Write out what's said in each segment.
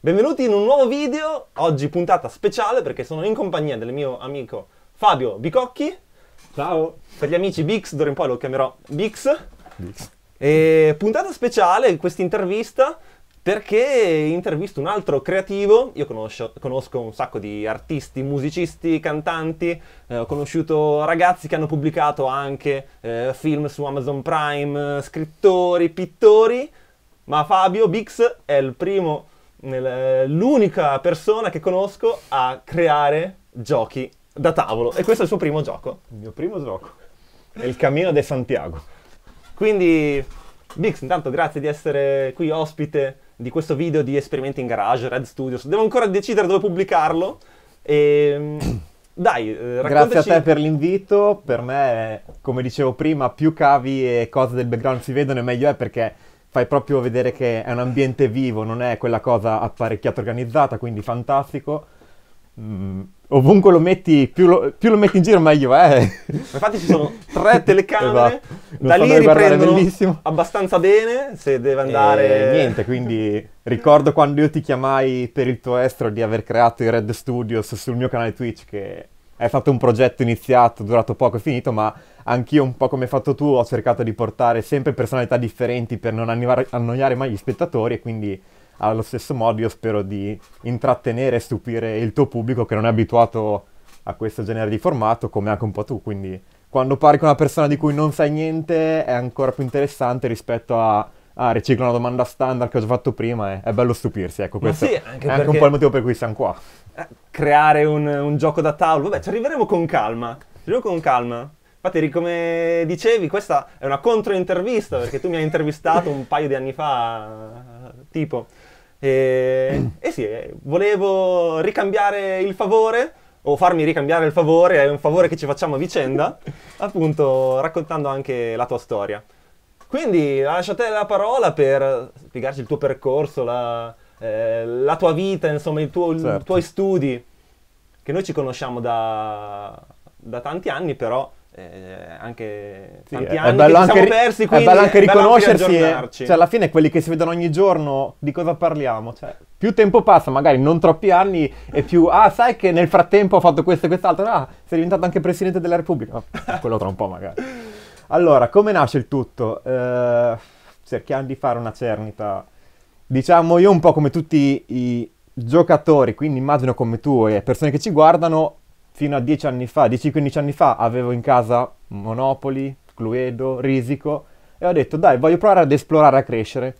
Benvenuti in un nuovo video, oggi puntata speciale perché sono in compagnia del mio amico Fabio Bicocchi. Ciao! Per gli amici Bix, d'ora in poi lo chiamerò Bix. Bix. E puntata speciale, in questa intervista, perché intervisto un altro creativo, io conosco, conosco un sacco di artisti, musicisti, cantanti, eh, ho conosciuto ragazzi che hanno pubblicato anche eh, film su Amazon Prime, scrittori, pittori, ma Fabio Bix è il primo eh, l'unica persona che conosco a creare giochi da tavolo. E questo è il suo primo gioco. Il mio primo gioco. È il Cammino de Santiago. Quindi, Bix, intanto grazie di essere qui ospite di questo video di esperimenti in garage, Red Studios. Devo ancora decidere dove pubblicarlo. E, ehm, dai, raccontaci... Eh, grazie a te per l'invito. Per me, come dicevo prima, più cavi e cose del background si vedono e meglio è perché fai proprio vedere che è un ambiente vivo, non è quella cosa apparecchiata organizzata, quindi fantastico. Mm, ovunque lo metti, più lo, più lo, metti in giro meglio è. Eh. Infatti ci sono tre telecamere, esatto. da lì riprendono abbastanza bene se deve andare... E eh, niente, quindi ricordo quando io ti chiamai per il tuo estro di aver creato i Red Studios sul mio canale Twitch che è stato un progetto iniziato, durato poco e finito, ma anch'io un po' come hai fatto tu ho cercato di portare sempre personalità differenti per non annoiare mai gli spettatori e quindi allo stesso modo io spero di intrattenere e stupire il tuo pubblico che non è abituato a questo genere di formato come anche un po' tu, quindi quando parli con una persona di cui non sai niente è ancora più interessante rispetto a ah, riciclo una domanda standard che ho già fatto prima, eh. è bello stupirsi, ecco, questo sì, anche è anche un po' il motivo per cui siamo qua. Eh, creare un, un gioco da tavolo, vabbè, ci arriveremo con calma, ci arriveremo con calma. Infatti, come dicevi, questa è una controintervista, perché tu mi hai intervistato un paio di anni fa, tipo. E, e eh sì, eh, volevo ricambiare il favore, o farmi ricambiare il favore, è un favore che ci facciamo a vicenda, appunto raccontando anche la tua storia. Quindi lascio a te la parola per spiegarci il tuo percorso, la, eh, la tua vita, insomma, tuo, certo. i tuoi studi, che noi ci conosciamo da, da tanti anni, però eh, anche sì, tanti anni bello anche, persi, quindi è bello anche riconoscersi. Bello anche e, cioè, alla fine quelli che si vedono ogni giorno, di cosa parliamo? Cioè, più tempo passa, magari non troppi anni, e più, ah, sai che nel frattempo ho fatto questo e quest'altro, ah, sei diventato anche Presidente della Repubblica. Quello tra un po' magari. Allora, come nasce il tutto? Eh, cerchiamo di fare una cernita. Diciamo io un po' come tutti i giocatori, quindi immagino come tu e persone che ci guardano, fino a 10 anni fa, 10-15 anni fa, avevo in casa Monopoli, Cluedo, Risico e ho detto dai, voglio provare ad esplorare, a crescere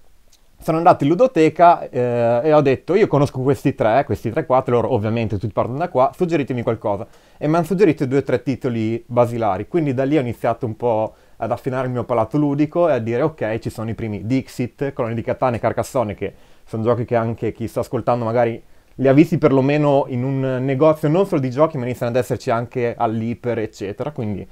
sono andato in ludoteca eh, e ho detto io conosco questi tre, questi tre quattro, loro ovviamente tutti partono da qua, suggeritemi qualcosa. E mi hanno suggerito due o tre titoli basilari, quindi da lì ho iniziato un po' ad affinare il mio palato ludico e a dire ok ci sono i primi Dixit, Coloni di Catane e Carcassonne che sono giochi che anche chi sta ascoltando magari li ha visti perlomeno in un negozio non solo di giochi ma iniziano ad esserci anche all'Iper eccetera, quindi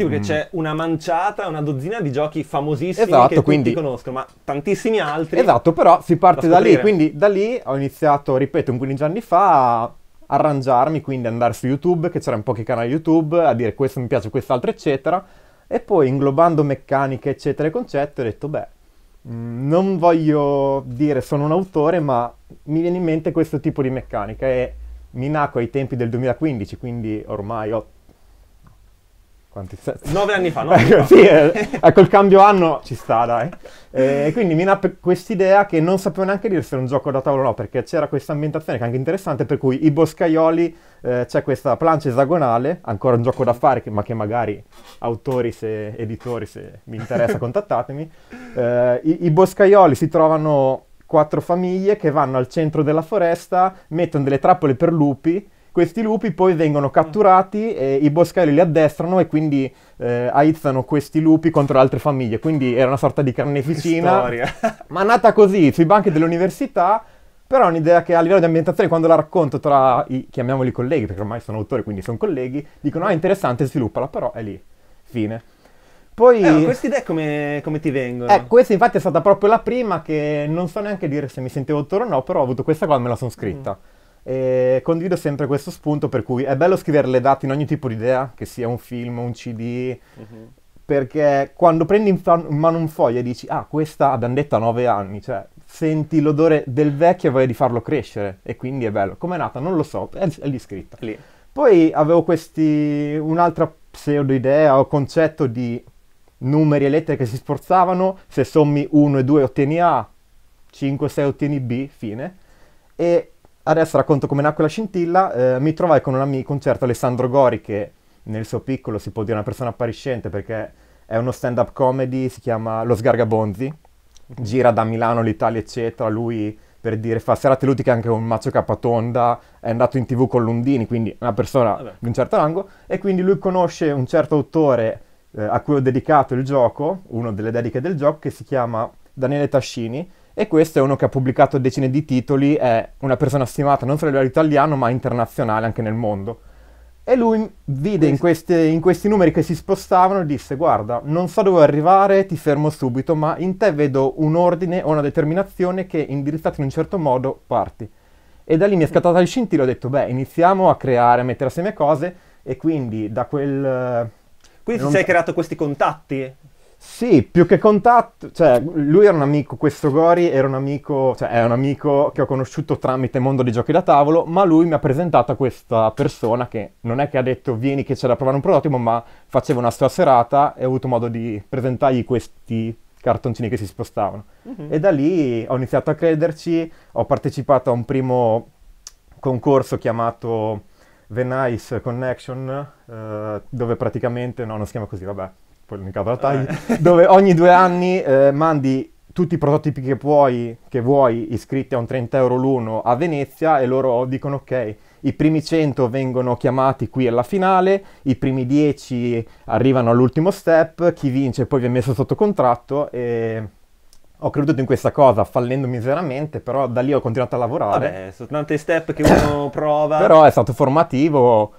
sì, perché mm. c'è una manciata, una dozzina di giochi famosissimi esatto, che quindi... tutti conoscono, ma tantissimi altri. Esatto, però si parte da, da lì, quindi da lì ho iniziato, ripeto, un 15 anni fa a arrangiarmi, quindi andare su YouTube, che c'erano pochi canali YouTube, a dire questo mi piace, quest'altro, eccetera. E poi inglobando meccaniche, eccetera, e concetti, ho detto, beh, mm, non voglio dire sono un autore, ma mi viene in mente questo tipo di meccanica e mi nacque ai tempi del 2015, quindi ormai ho quanti? Nove anni fa, no? sì, eh, ecco eh, il cambio anno ci sta, dai. E eh, quindi mi nacque quest'idea che non sapevo neanche dire se era un gioco da tavolo o no, perché c'era questa ambientazione che è anche interessante, per cui i boscaioli eh, c'è questa plancia esagonale, ancora un gioco da fare, che, ma che magari autori, se, editori, se vi interessa, contattatemi. Eh, i, I boscaioli si trovano quattro famiglie che vanno al centro della foresta, mettono delle trappole per lupi questi lupi poi vengono catturati e i boscaioli li addestrano e quindi eh, aizzano questi lupi contro altre famiglie. Quindi era una sorta di carneficina. ma nata così, sui banchi dell'università. Però è un'idea che a livello di ambientazione, quando la racconto tra i, chiamiamoli colleghi, perché ormai sono autori, quindi sono colleghi, dicono, ah, interessante, sviluppala, però è lì. Fine. Poi... Eh, queste idee come, come, ti vengono? Eh, questa infatti è stata proprio la prima che non so neanche dire se mi sentivo autore o no, però ho avuto questa cosa e me la sono scritta. Mm. E condivido sempre questo spunto per cui è bello scrivere le date in ogni tipo di idea, che sia un film, un CD, uh-huh. Mhm. perché quando prendi in, fan, in, mano un foglio e dici ah questa ha detto 9 anni, cioè senti l'odore del vecchio e voglia di farlo crescere e quindi è bello. Com'è nata? Non lo so, è, è lì scritta. Lì. Poi avevo questi, un'altra pseudo idea o concetto di numeri e lettere che si sforzavano, se sommi 1 e 2 ottieni A, 5 e 6 ottieni B, fine. E Adesso racconto come nacque la scintilla, eh, mi trovai con un amico, un certo Alessandro Gori, che nel suo piccolo si può dire una persona appariscente perché è uno stand-up comedy, si chiama Lo Sgargabonzi, gira da Milano, l'Italia, eccetera, lui per dire fa serate ludiche anche con Macio Capatonda, è andato in tv con Lundini, quindi una persona Vabbè. di un certo rango, e quindi lui conosce un certo autore eh, a cui ho dedicato il gioco, una delle dediche del gioco, che si chiama Daniele Tascini, e questo è uno che ha pubblicato decine di titoli, è una persona stimata non solo a livello italiano ma internazionale anche nel mondo. E lui vide in, queste, in, questi numeri che si spostavano e disse guarda, non so dove arrivare, ti fermo subito, ma in te vedo un ordine o una determinazione che indirizzato in un certo modo parti. E da lì mi è scattata il scintillo, ho detto beh, iniziamo a creare, a mettere assieme cose e quindi da quel... Eh, quindi non... ti sei creato questi contatti? Sì, più che contatto, cioè lui era un amico, questo Gori era un amico, cioè è un amico che ho conosciuto tramite mondo di giochi da tavolo, ma lui mi ha presentato a questa persona che non è che ha detto vieni che c'è da provare un prototipo, ma faceva una sua serata e ho avuto modo di presentargli questi cartoncini che si spostavano. Mm-hmm. E da lì ho iniziato a crederci, ho partecipato a un primo concorso chiamato The Nice Connection, eh, dove praticamente, no non si chiama così, vabbè poi la tagli, eh. dove ogni due anni eh, mandi tutti i prototipi che, puoi, che vuoi, iscritti a un 30 euro l'uno a Venezia e loro dicono ok, i primi 100 vengono chiamati qui alla finale, i primi 10 arrivano all'ultimo step, chi vince poi viene messo sotto contratto e ho creduto in questa cosa fallendo miseramente, però da lì ho continuato a lavorare. Vabbè, sono tanti step che uno prova. Però è stato formativo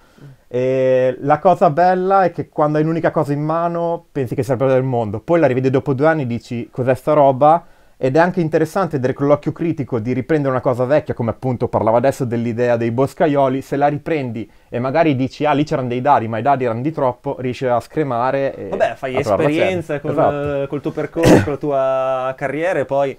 e la cosa bella è che quando hai un'unica cosa in mano pensi che sia la bello del mondo, poi la rivedi dopo due anni e dici cos'è sta roba ed è anche interessante vedere con l'occhio critico di riprendere una cosa vecchia, come appunto parlavo adesso dell'idea dei boscaioli, se la riprendi e magari dici ah lì c'erano dei dadi, ma i dadi erano di troppo, riesci a scremare. E Vabbè, fai esperienza col, esatto. col tuo percorso, con la tua carriera e poi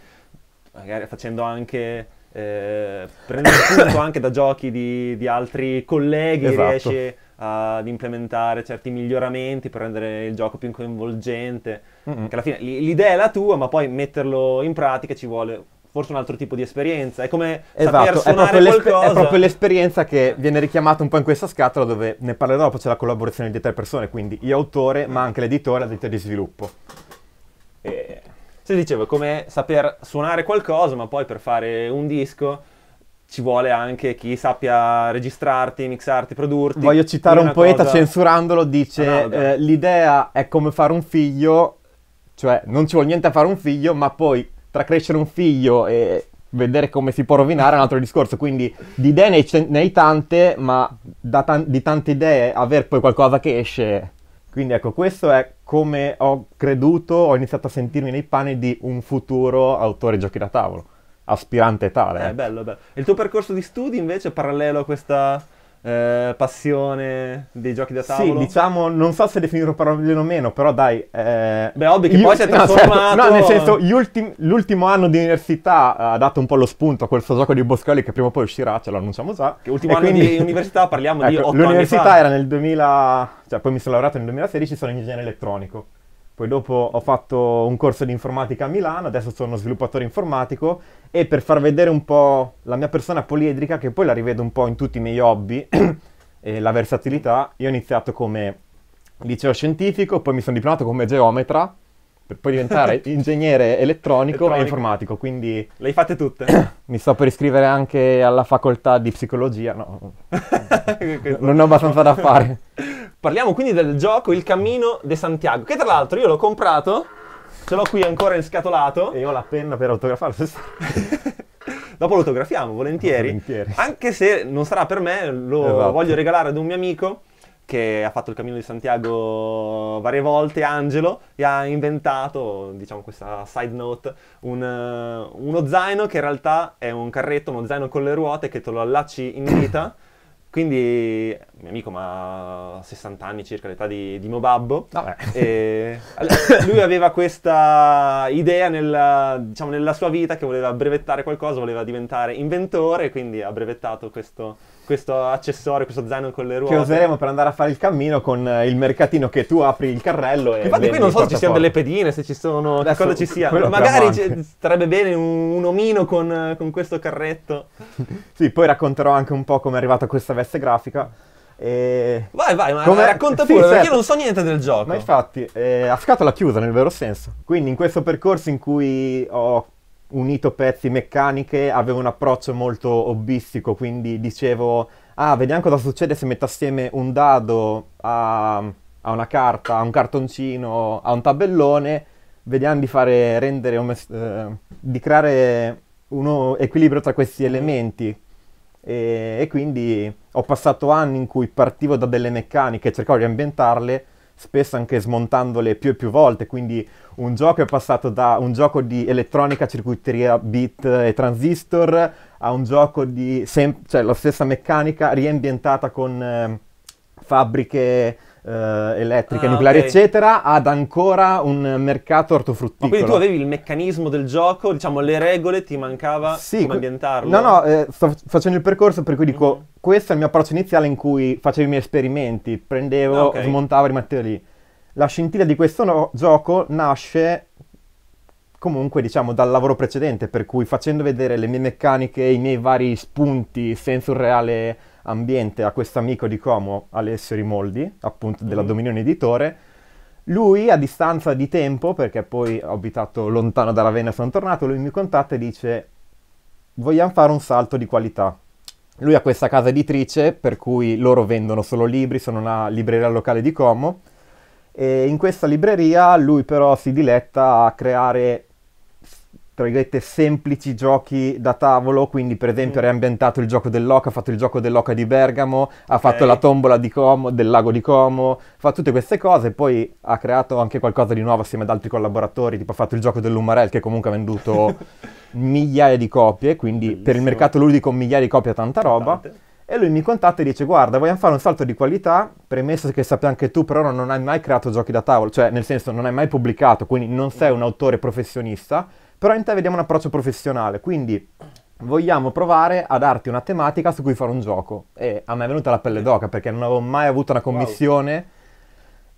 magari facendo anche... Eh, prendendo punto anche da giochi di, di altri colleghi, esatto. riesci ad implementare certi miglioramenti per rendere il gioco più coinvolgente. Mm-hmm. alla fine l'idea è la tua, ma poi metterlo in pratica ci vuole forse un altro tipo di esperienza. È come esatto, saper è proprio, è proprio l'esperienza che viene richiamata un po' in questa scatola dove ne parlerò dopo c'è la collaborazione di tre persone, quindi io autore, ma anche l'editore e l'editore di sviluppo. E... Eh, Se dicevo, è come saper suonare qualcosa, ma poi per fare un disco ci vuole anche chi sappia registrarti, mixarti, produrti. Voglio citare un poeta cosa... censurandolo, dice ah, no, eh, l'idea è come fare un figlio, cioè non ci vuole niente a fare un figlio, ma poi tra crescere un figlio e vedere come si può rovinare è un altro discorso, quindi di idee ne hai, tante, ma tan- di tante idee aver poi qualcosa che esce... Quindi ecco, questo è come ho creduto, ho iniziato a sentirmi nei panni di un futuro autore giochi da tavolo aspirante tale. Eh, eh, bello, bello. E il tuo percorso di studi invece è parallelo a questa eh, passione dei giochi da tavolo? Sì, diciamo, non so se definirlo parallelo o meno, però dai... Eh, Beh, ovvio che io, poi si è certo. trasformato... No, no nel senso, ultim, l'ultimo anno di università ha dato un po' lo spunto a questo gioco di Boscoli che prima o poi uscirà, ce lo annunciamo già. Che ultimo e anno quindi... di università, parliamo ecco, di 8 L'università era nel 2000... cioè poi mi sono laureato nel 2016, sono ingegnere elettronico. Poi dopo ho fatto un corso di informatica a Milano, adesso sono sviluppatore informatico e per far vedere un po' la mia persona poliedrica, che poi la rivedo un po' in tutti i miei hobby, e la versatilità, io ho iniziato come liceo scientifico, poi mi sono diplomato come geometra, per poi diventare ingegnere elettronico, e informatico, quindi... Le hai fatte tutte? mi sto per iscrivere anche alla facoltà di psicologia, no, non ho abbastanza da fare. Parliamo quindi del gioco Il Cammino de Santiago, che tra l'altro io l'ho comprato, ce l'ho qui ancora in scatolato. E io ho la penna per autografarlo. Dopo l'autografiamo, volentieri. volentieri. Anche se non sarà per me, lo esatto. voglio regalare ad un mio amico che ha fatto il Cammino di Santiago varie volte, Angelo, e ha inventato, diciamo questa side note, un, uno zaino che in realtà è un carretto, uno zaino con le ruote che te lo allacci in vita Quindi, mio amico, ma 60 anni circa, l'età di, di mio babbo, eh, e, lui aveva questa idea nella, diciamo, nella sua vita che voleva brevettare qualcosa, voleva diventare inventore, quindi ha brevettato questo questo accessorio, questo zaino con le ruote. Che useremo per andare a fare il cammino con eh, il mercatino che tu apri il carrello e... Infatti qui non so se ci siano delle pedine, se ci sono... Adesso, cosa ci sia. Magari c- starebbe bene un, un omino con, eh, con questo carretto. sì, poi racconterò anche un po' come è arrivata questa veste grafica. E... Vai, vai, ma Come... racconta pure, sì, perché certo. io non so niente del gioco. Ma infatti, eh, a scatola chiusa nel vero senso. Quindi in questo percorso in cui ho unito pezzi meccaniche, avevo un approccio molto hobbistico, quindi dicevo, ah, vediamo cosa succede se metto assieme un dado a, a una carta, a un cartoncino, a un tabellone, vediamo di fare rendere, un, eh, di creare un equilibrio tra questi mm. elementi. E, e quindi ho passato anni in cui partivo da delle meccaniche, cercavo di ambientarle spesso anche smontandole più e più volte, quindi un gioco è passato da un gioco di elettronica, circuiteria, bit e transistor a un gioco di sem- cioè la stessa meccanica riambientata con eh, fabbriche eh, elettriche, ah, nucleari, okay. eccetera, ad ancora un mercato ortofrutticolo. Ma quindi tu avevi il meccanismo del gioco, diciamo le regole, ti mancava sì, come ambientarlo? No, no, eh, sto facendo il percorso per cui dico, mm-hmm. questo è il mio approccio iniziale in cui facevo i miei esperimenti, prendevo, ah, okay. smontavo, rimettevo lì. La scintilla di questo no- gioco nasce comunque diciamo dal lavoro precedente, per cui facendo vedere le mie meccaniche, i miei vari spunti senza un reale ambiente a questo amico di Como, Alessio Rimoldi, appunto della mm. Mm-hmm. Dominione Editore. Lui, a distanza di tempo, perché poi ho abitato lontano da Ravenna e sono tornato, lui mi contatta e dice vogliamo fare un salto di qualità. Lui ha questa casa editrice, per cui loro vendono solo libri, sono una libreria locale di Como, e in questa libreria lui però si diletta a creare tra virgolette, semplici giochi da tavolo, quindi per esempio mm. ha riambientato il gioco dell'Oca, ha fatto il gioco dell'Oca di Bergamo, ha okay. fatto la tombola Como, del lago di Como, fa tutte queste cose, poi ha creato anche qualcosa di nuovo assieme ad altri collaboratori, tipo ha fatto il gioco dell'Umarel che comunque ha venduto migliaia di copie, quindi Bellissimo. per il mercato ludico migliaia di copie tanta roba. Tante. E lui mi contatta e dice: Guarda, vogliamo fare un salto di qualità. Premesso che sappi anche tu, però non hai mai creato giochi da tavolo, cioè nel senso non hai mai pubblicato, quindi non sei mm. un autore professionista. Però in te vediamo un approccio professionale, quindi vogliamo provare a darti una tematica su cui fare un gioco. E a me è venuta la pelle d'oca perché non avevo mai avuto una commissione. Wow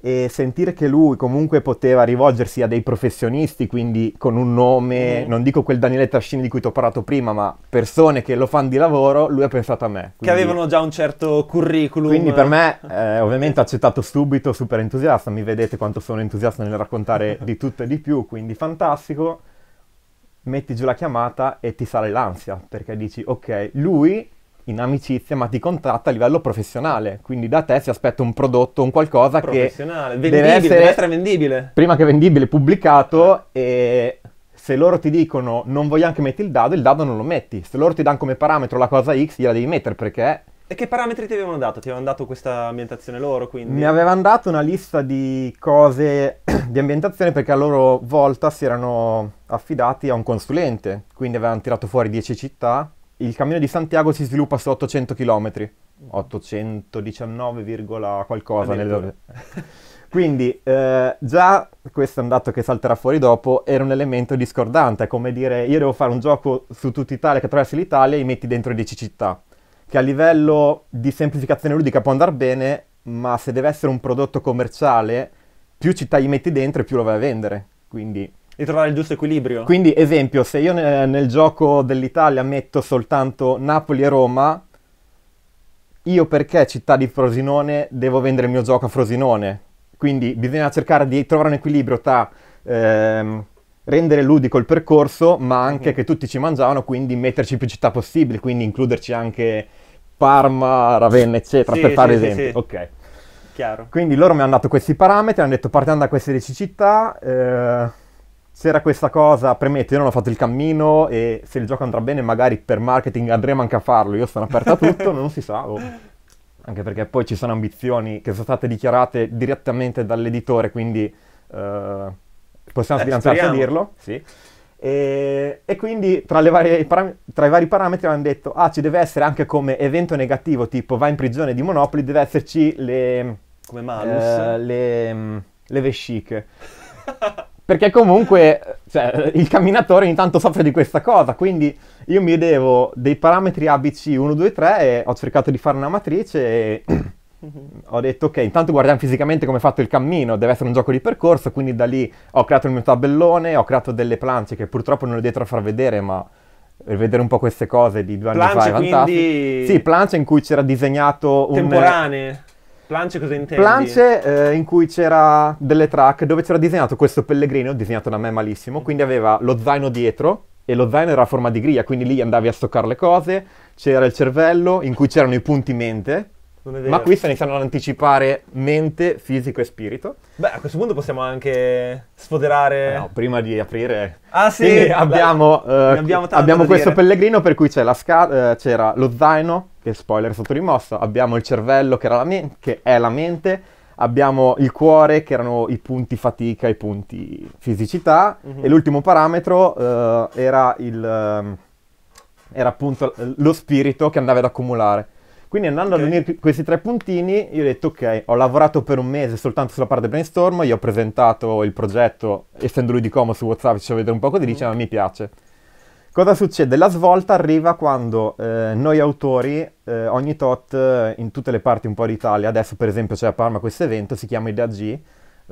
e sentire che lui comunque poteva rivolgersi a dei professionisti, quindi con un nome, mm. non dico quel Daniele Tascini di cui ti ho parlato prima, ma persone che lo fanno di lavoro, lui ha pensato a me. Quindi... Che avevano già un certo curriculum. Quindi per me, eh, ovviamente accettato subito, super entusiasta, mi vedete quanto sono entusiasta nel raccontare di tutto e di più, quindi fantastico metti giù la chiamata e ti sale l'ansia, perché dici, ok, lui in amicizia, ma ti contratta a livello professionale. Quindi da te si aspetta un prodotto, un qualcosa che vendibile, deve, essere, deve essere vendibile. Prima che vendibile, pubblicato e se loro ti dicono non vogliamo anche metti il dado, il dado non lo metti. Se loro ti danno come parametro la cosa X, gliela devi mettere perché e che parametri ti avevano dato? Ti avevano dato questa ambientazione loro, quindi? Mi avevano dato una lista di cose di ambientazione perché a loro volta si erano affidati a un consulente, quindi avevano tirato fuori 10 città. Il Cammino di Santiago si sviluppa su 800 km, 819, qualcosa. Nelle... quindi eh, già questo è un dato che salterà fuori dopo, era un elemento discordante, è come dire io devo fare un gioco su tutta Italia che attraversa l'Italia e metti dentro 10 città che a livello di semplificazione ludica può andare bene, ma se deve essere un prodotto commerciale, più città gli metti dentro e più lo vai a vendere. Quindi di trovare il giusto equilibrio. Quindi, esempio, se io ne, nel gioco dell'Italia metto soltanto Napoli e Roma, io perché città di Frosinone devo vendere il mio gioco a Frosinone? Quindi bisogna cercare di trovare un equilibrio tra ehm, rendere ludico il percorso, ma anche mm. che tutti ci mangiavano, quindi metterci più città possibili, quindi includerci anche Parma, Ravenna, eccetera, sì, per fare sì, esempi. Sì, ok. Chiaro. Quindi loro mi hanno dato questi parametri, hanno detto partendo da queste 10 città, eh, c'era questa cosa, premetto, io non ho fatto il cammino e se il gioco andrà bene magari per marketing andremo anche a farlo, io sono aperto a tutto, non si sa. Oh. Anche perché poi ci sono ambizioni che sono state dichiarate direttamente dall'editore, quindi eh, possiamo eh, sbilanciarci a dirlo. Sì. E, e quindi tra, varie, tra, i vari parametri hanno detto, ah ci deve essere anche come evento negativo, tipo va in prigione di Monopoli, deve esserci le... Come malus? Eh, le, le vesciche. perché comunque cioè, il camminatore ogni tanto soffre di questa cosa, quindi io mi devo dei parametri ABC 1, 2, 3 e ho cercato di fare una matrice e Ho detto ok, intanto guardiamo fisicamente come è fatto il cammino, deve essere un gioco di percorso, quindi da lì ho creato il mio tabellone, ho creato delle planche che purtroppo non ho dietro a far vedere, ma per vedere un po' queste cose di due planche, anni fa è fantastico. Quindi... Sì, planche in cui c'era disegnato un... Temporanee. Planche cosa intendi? Planche eh, in cui c'era delle track dove c'era disegnato questo pellegrino, disegnato da me malissimo, quindi aveva lo zaino dietro e lo zaino era a forma di griglia, quindi lì andavi a stoccare le cose, c'era il cervello in cui c'erano i punti mente ma qui se ne stanno ad anticipare mente, fisico e spirito. Beh, a questo punto possiamo anche sfoderare... Eh no, prima di aprire... Ah sì! abbiamo, uh, abbiamo, abbiamo questo dire. pellegrino per cui eh, c'era sca- lo zaino, che spoiler è stato rimosso, abbiamo il cervello che, men- che è la mente, abbiamo il cuore che erano i punti fatica, i punti fisicità mm-hmm. e l'ultimo parametro uh, era, il, um, era appunto lo spirito che andava ad accumulare. Quindi andando okay. ad unire questi tre puntini, io ho detto ok, ho lavorato per un mese soltanto sulla parte brainstorm, gli ho presentato il progetto, essendo lui di Como su WhatsApp, ci faccio vedere un po' così, mm. diceva mi piace. Cosa succede? La svolta arriva quando eh, noi autori, eh, ogni tot, eh, in tutte le parti un po' d'Italia, adesso per esempio c'è a Parma questo evento, si chiama Idea G,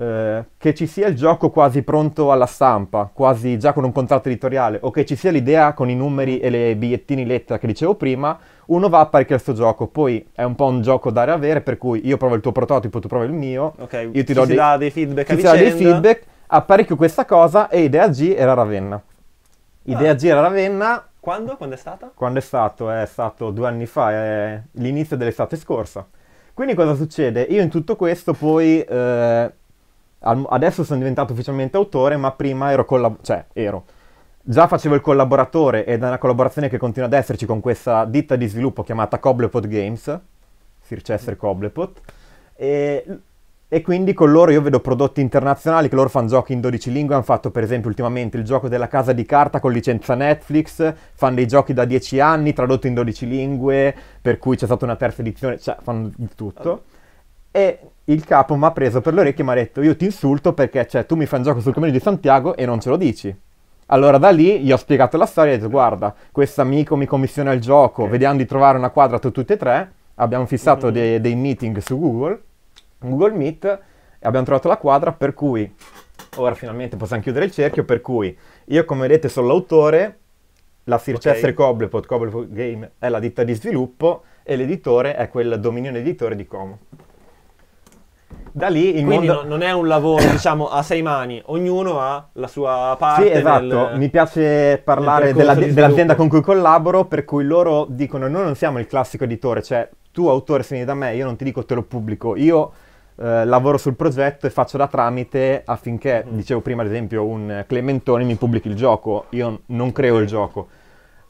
eh, che ci sia il gioco quasi pronto alla stampa, quasi già con un contratto editoriale, o che ci sia l'idea con i numeri e le bigliettini lettera che dicevo prima, uno va a parecchio questo gioco, poi è un po' un gioco dare a avere, per cui io provo il tuo prototipo, tu provi il mio, okay, io ti do dei, dei, feedback ti a vicenda. Ti dei feedback, apparecchio questa cosa e Idea G era Ravenna. Idea ah. G era Ravenna... Quando? Quando è stata? Quando è stato? È stato due anni fa, è l'inizio dell'estate scorsa. Quindi cosa succede? Io in tutto questo poi... Eh, adesso sono diventato ufficialmente autore, ma prima ero collab... cioè ero Già facevo il collaboratore ed è una collaborazione che continua ad esserci con questa ditta di sviluppo chiamata Coblepot Games, Sir Chester Coblepot, e, e, quindi con loro io vedo prodotti internazionali che loro fanno giochi in 12 lingue, hanno fatto per esempio ultimamente il gioco della casa di carta con licenza Netflix, fanno dei giochi da 10 anni tradotti in 12 lingue, per cui c'è stata una terza edizione, cioè fanno il tutto. E il capo mi ha preso per le orecchie e mi ha detto io ti insulto perché cioè, tu mi fai un gioco sul Comune di Santiago e non ce lo dici. Allora da lì gli ho spiegato la storia e ho detto guarda, questo amico mi commissiona il gioco, okay. vediamo di trovare una quadra tra tutti e tre, abbiamo fissato mm-hmm. dei, dei meeting su Google, Google Meet, e abbiamo trovato la quadra per cui, ora finalmente possiamo chiudere il cerchio, per cui io come vedete sono l'autore, la Sircestre okay. Coblepot, Coblepot Game è la ditta di sviluppo e l'editore è quel dominione editore di Como da lì il Quindi mondo... non è un lavoro, diciamo, a sei mani, ognuno ha la sua parte. Sì, esatto, nel, mi piace parlare della, dell'azienda con cui collaboro, per cui loro dicono noi non siamo il classico editore, cioè tu autore se da me, io non ti dico te lo pubblico, io eh, lavoro sul progetto e faccio da tramite affinché, mm. dicevo prima ad esempio, un Clementone mi pubblichi il gioco, io non creo il gioco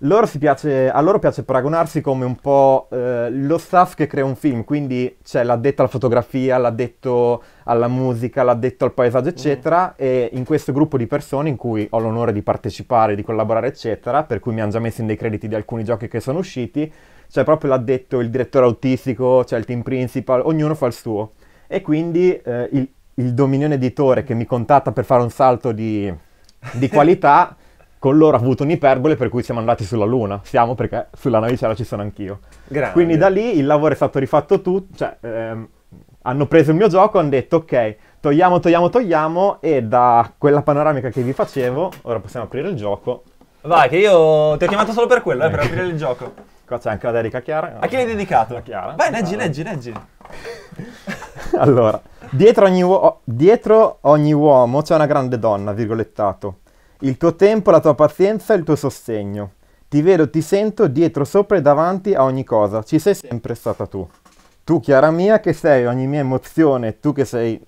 loro piace, a loro piace paragonarsi come un po' eh, lo staff che crea un film, quindi c'è l'addetto alla fotografia, l'addetto alla musica, l'addetto al paesaggio, mm. eccetera, mm. e in questo gruppo di persone in cui ho l'onore di partecipare, di collaborare, eccetera, per cui mi hanno già messo in dei crediti di alcuni giochi che sono usciti, c'è cioè proprio l'addetto, il direttore autistico, c'è cioè il team principal, ognuno fa il suo. E quindi eh, il, il dominione editore che mi contatta per fare un salto di, di qualità... con loro ha avuto un'iperbole per cui siamo andati sulla Luna. Siamo perché sulla navicella ci sono anch'io. Grande. Quindi da lì il lavoro è stato rifatto tutto, cioè ehm, hanno preso il mio gioco, hanno detto ok, togliamo, togliamo, togliamo e da quella panoramica che vi facevo, ora possiamo aprire il gioco. Vai, che io ti ho chiamato solo per quello, eh, per eh. aprire il gioco. Qua c'è anche la dedica Chiara. A chi l'hai dedicato? A Chiara. Vai, leggi, allora. leggi, leggi. allora, dietro ogni, uo- dietro ogni uomo c'è una grande donna, virgolettato il tuo tempo, la tua pazienza, e il tuo sostegno. Ti vedo, ti sento, dietro, sopra e davanti a ogni cosa. Ci sei sempre stata tu. Tu, Chiara mia, che sei ogni mia emozione, tu che sei...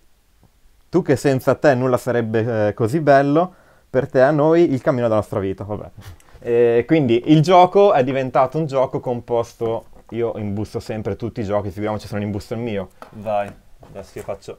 Tu che senza te nulla sarebbe eh, così bello, per te a noi il cammino della nostra vita, vabbè. E quindi il gioco è diventato un gioco composto... Io imbusto sempre tutti i giochi, figuriamoci se non imbusto il mio. Vai, adesso io faccio...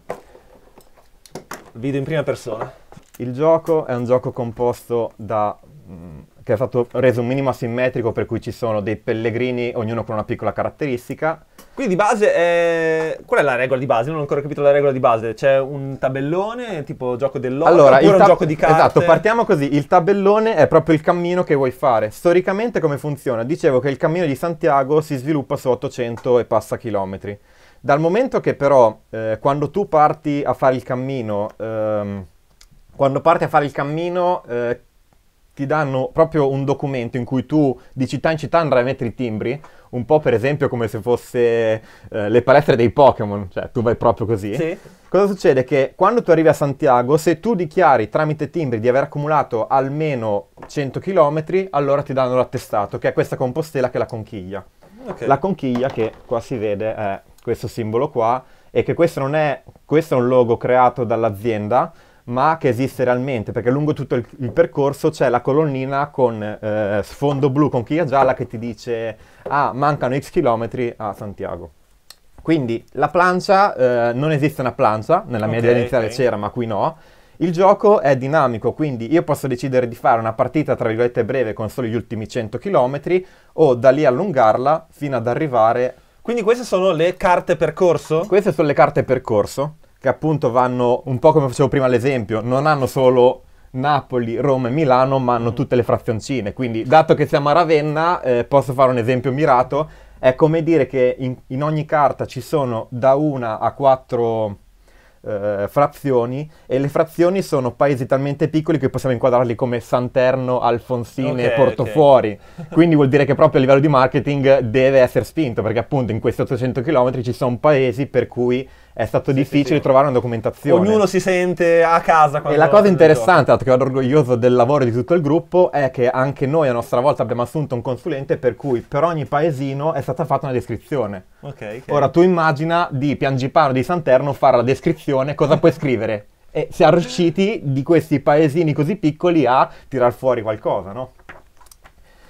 Video in prima persona. Il gioco è un gioco composto da... Mm, che è stato reso un minimo asimmetrico per cui ci sono dei pellegrini, ognuno con una piccola caratteristica. Quindi di base, è... qual è la regola di base? Non ho ancora capito la regola di base. C'è un tabellone tipo gioco dell'oro allora, oppure tab- un gioco di carte? Esatto, partiamo così. Il tabellone è proprio il cammino che vuoi fare. Storicamente come funziona? Dicevo che il cammino di Santiago si sviluppa su 800 e passa chilometri. Dal momento che però, eh, quando tu parti a fare il cammino... Ehm, quando parti a fare il cammino eh, ti danno proprio un documento in cui tu di città in città andrai a mettere i timbri, un po' per esempio come se fosse eh, le palestre dei Pokémon, cioè tu vai proprio così. Sì. Cosa succede? Che quando tu arrivi a Santiago, se tu dichiari tramite timbri di aver accumulato almeno 100 km, allora ti danno l'attestato, che è questa compostela che è la conchiglia. Okay. La conchiglia che qua si vede è questo simbolo qua, e che questo non è, questo è un logo creato dall'azienda, ma che esiste realmente, perché lungo tutto il, il percorso c'è la colonnina con eh, sfondo blu con chia gialla che ti dice ah, mancano x chilometri a Santiago. Quindi la plancia, eh, non esiste una plancia, nella mia okay, idea iniziale okay. c'era ma qui no, il gioco è dinamico, quindi io posso decidere di fare una partita tra virgolette breve con solo gli ultimi 100 km o da lì allungarla fino ad arrivare... Quindi queste sono le carte percorso? Queste sono le carte percorso che appunto vanno un po' come facevo prima l'esempio, non hanno solo Napoli, Roma e Milano, ma hanno mm. tutte le frazioncine. Quindi, dato che siamo a Ravenna, eh, posso fare un esempio mirato. È come dire che in, in ogni carta ci sono da una a quattro eh, frazioni e le frazioni sono paesi talmente piccoli che possiamo inquadrarli come Santerno, Alfonsine e okay, Portofuori. Okay. Quindi vuol dire che proprio a livello di marketing deve essere spinto perché appunto in questi 800 km ci sono paesi per cui è stato sì, difficile sì, sì. trovare una documentazione. Ognuno si sente a casa. Quando E la cosa interessante, dato che ero orgoglioso del lavoro di tutto il gruppo, è che anche noi a nostra volta abbiamo assunto un consulente per cui per ogni paesino è stata fatta una descrizione. Okay, okay. Ora tu immagina di Piangiparo di Santerno fare la descrizione, cosa puoi scrivere? E siamo riusciti di questi paesini così piccoli a tirar fuori qualcosa, no?